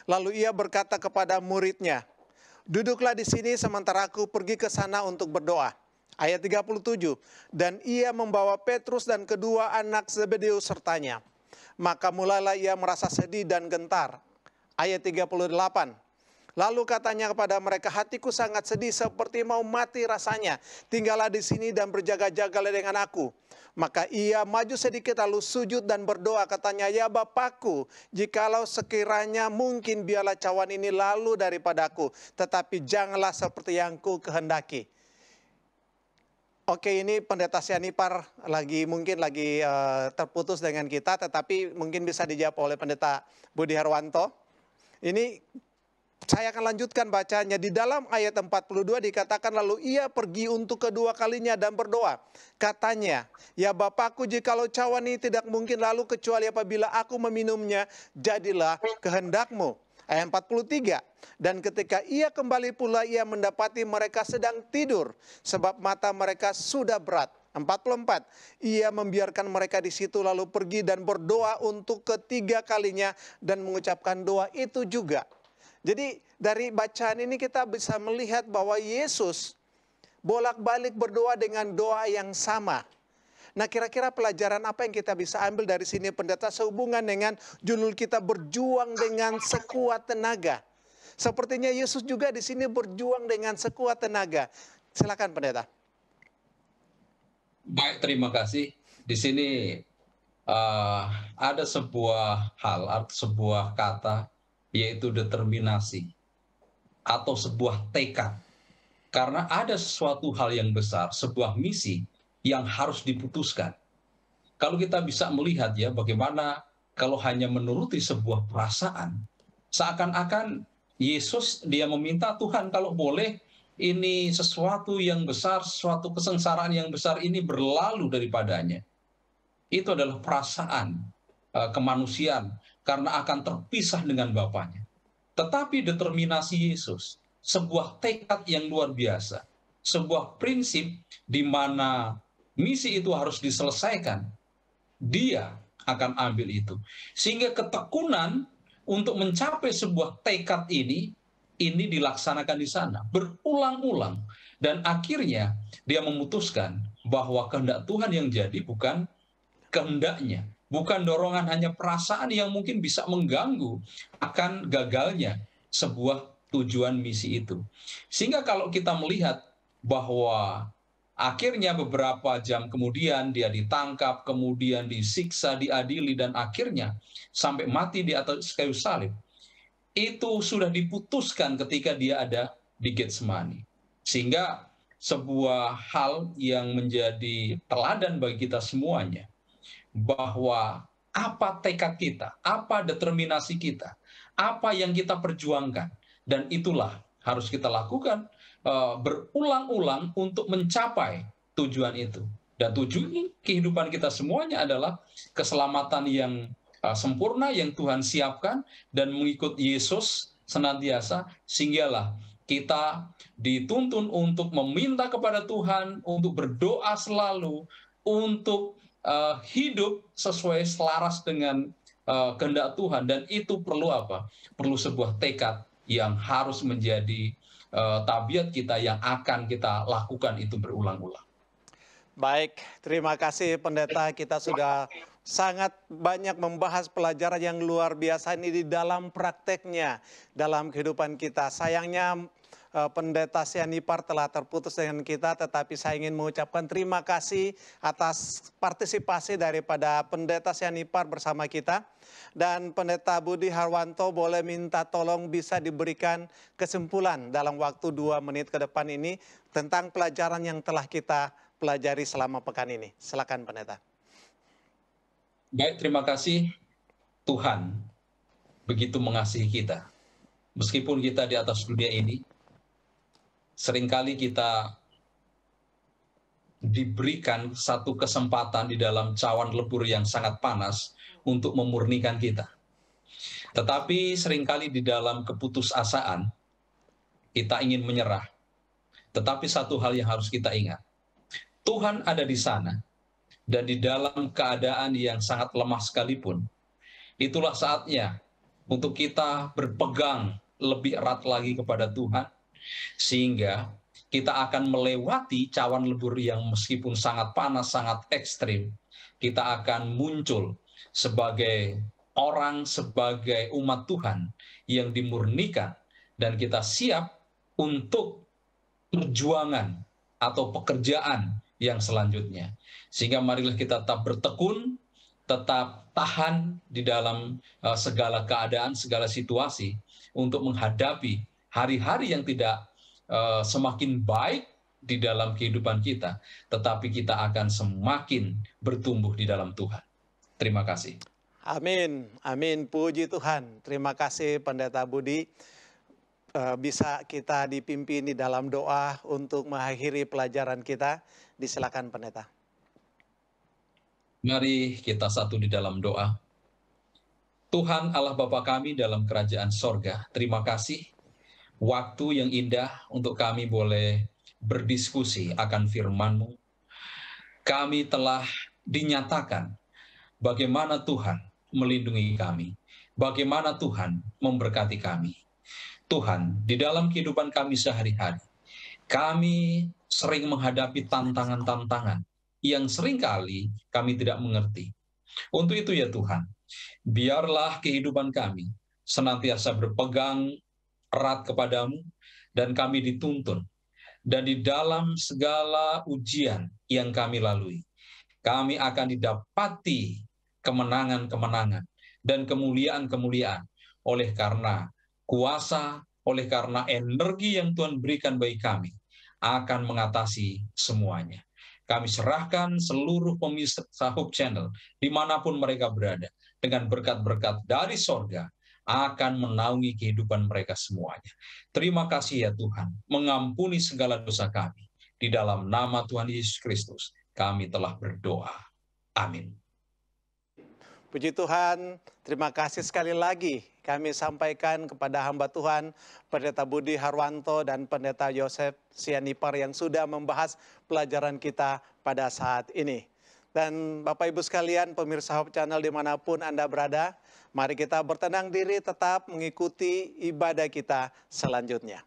Lalu ia berkata kepada muridnya, duduklah di sini sementara aku pergi ke sana untuk berdoa. Ayat 37, dan ia membawa Petrus dan kedua anak Zebedeus sertanya. Maka mulailah ia merasa sedih dan gentar. Ayat 38, Lalu katanya kepada mereka, hatiku sangat sedih seperti mau mati rasanya. Tinggallah di sini dan berjaga jaga dengan aku. Maka ia maju sedikit lalu sujud dan berdoa katanya, ya Bapakku, jikalau sekiranya mungkin biarlah cawan ini lalu daripadaku. Tetapi janganlah seperti yang ku kehendaki. Oke ini pendeta Sianipar lagi mungkin lagi uh, terputus dengan kita tetapi mungkin bisa dijawab oleh pendeta Budi Harwanto Ini saya akan lanjutkan bacanya. Di dalam ayat 42 dikatakan lalu ia pergi untuk kedua kalinya dan berdoa. Katanya, ya Bapakku jikalau cawan ini tidak mungkin lalu kecuali apabila aku meminumnya, jadilah kehendakmu. Ayat 43, dan ketika ia kembali pula ia mendapati mereka sedang tidur sebab mata mereka sudah berat. 44. Ia membiarkan mereka di situ lalu pergi dan berdoa untuk ketiga kalinya dan mengucapkan doa itu juga. Jadi dari bacaan ini kita bisa melihat bahwa Yesus bolak-balik berdoa dengan doa yang sama. Nah kira-kira pelajaran apa yang kita bisa ambil dari sini pendeta sehubungan dengan judul kita berjuang dengan sekuat tenaga. Sepertinya Yesus juga di sini berjuang dengan sekuat tenaga. Silakan pendeta. Baik, terima kasih. Di sini uh, ada sebuah hal, sebuah kata yaitu determinasi atau sebuah tekad. Karena ada sesuatu hal yang besar, sebuah misi yang harus diputuskan. Kalau kita bisa melihat ya bagaimana kalau hanya menuruti sebuah perasaan, seakan-akan Yesus dia meminta Tuhan kalau boleh ini sesuatu yang besar, suatu kesengsaraan yang besar ini berlalu daripadanya. Itu adalah perasaan eh, kemanusiaan karena akan terpisah dengan Bapaknya. Tetapi determinasi Yesus, sebuah tekad yang luar biasa, sebuah prinsip di mana misi itu harus diselesaikan, dia akan ambil itu. Sehingga ketekunan untuk mencapai sebuah tekad ini, ini dilaksanakan di sana, berulang-ulang. Dan akhirnya dia memutuskan bahwa kehendak Tuhan yang jadi bukan kehendaknya, bukan dorongan hanya perasaan yang mungkin bisa mengganggu akan gagalnya sebuah tujuan misi itu. Sehingga kalau kita melihat bahwa akhirnya beberapa jam kemudian dia ditangkap, kemudian disiksa, diadili, dan akhirnya sampai mati di atas kayu salib, itu sudah diputuskan ketika dia ada di Getsemani. Sehingga sebuah hal yang menjadi teladan bagi kita semuanya bahwa apa tekad kita, apa determinasi kita, apa yang kita perjuangkan, dan itulah harus kita lakukan eh, berulang-ulang untuk mencapai tujuan itu. Dan tujuan kehidupan kita semuanya adalah keselamatan yang eh, sempurna yang Tuhan siapkan dan mengikut Yesus senantiasa sehinggalah kita dituntun untuk meminta kepada Tuhan, untuk berdoa selalu, untuk uh, hidup sesuai selaras dengan uh, kehendak Tuhan dan itu perlu apa? Perlu sebuah tekad yang harus menjadi uh, tabiat kita yang akan kita lakukan itu berulang-ulang. Baik, terima kasih pendeta kita sudah sangat banyak membahas pelajaran yang luar biasa ini di dalam prakteknya dalam kehidupan kita. Sayangnya Eh, pendeta Sianipar telah terputus dengan kita, tetapi saya ingin mengucapkan terima kasih atas partisipasi daripada pendeta Sianipar bersama kita. Dan pendeta Budi Harwanto boleh minta tolong bisa diberikan kesimpulan dalam waktu dua menit ke depan ini tentang pelajaran yang telah kita pelajari selama pekan ini. Silakan pendeta. Baik, terima kasih Tuhan begitu mengasihi kita. Meskipun kita di atas dunia ini, seringkali kita diberikan satu kesempatan di dalam cawan lebur yang sangat panas untuk memurnikan kita. Tetapi seringkali di dalam keputusasaan kita ingin menyerah. Tetapi satu hal yang harus kita ingat. Tuhan ada di sana dan di dalam keadaan yang sangat lemah sekalipun. Itulah saatnya untuk kita berpegang lebih erat lagi kepada Tuhan sehingga kita akan melewati cawan lebur yang meskipun sangat panas, sangat ekstrim. Kita akan muncul sebagai orang, sebagai umat Tuhan yang dimurnikan. Dan kita siap untuk perjuangan atau pekerjaan yang selanjutnya. Sehingga marilah kita tetap bertekun, tetap tahan di dalam eh, segala keadaan, segala situasi untuk menghadapi hari-hari yang tidak uh, semakin baik di dalam kehidupan kita, tetapi kita akan semakin bertumbuh di dalam Tuhan. Terima kasih. Amin, amin. Puji Tuhan. Terima kasih Pendeta Budi. Eh, bisa kita dipimpin di dalam doa untuk mengakhiri pelajaran kita. Disilakan Pendeta. Mari kita satu di dalam doa. Tuhan Allah Bapa kami dalam kerajaan sorga, terima kasih waktu yang indah untuk kami boleh berdiskusi akan firman-Mu. Kami telah dinyatakan bagaimana Tuhan melindungi kami, bagaimana Tuhan memberkati kami. Tuhan, di dalam kehidupan kami sehari-hari, kami sering menghadapi tantangan-tantangan yang seringkali kami tidak mengerti. Untuk itu ya Tuhan, biarlah kehidupan kami senantiasa berpegang erat kepadamu dan kami dituntun. Dan di dalam segala ujian yang kami lalui, kami akan didapati kemenangan-kemenangan dan kemuliaan-kemuliaan oleh karena kuasa, oleh karena energi yang Tuhan berikan bagi kami akan mengatasi semuanya. Kami serahkan seluruh pemirsa Hub Channel dimanapun mereka berada dengan berkat-berkat dari sorga akan menaungi kehidupan mereka semuanya. Terima kasih ya Tuhan, mengampuni segala dosa kami. Di dalam nama Tuhan Yesus Kristus, kami telah berdoa. Amin. Puji Tuhan, terima kasih sekali lagi kami sampaikan kepada hamba Tuhan Pendeta Budi Harwanto dan Pendeta Yosef Sianipar yang sudah membahas pelajaran kita pada saat ini. Dan Bapak Ibu sekalian pemirsa Hope Channel dimanapun Anda berada, Mari kita bertenang diri tetap mengikuti ibadah kita selanjutnya.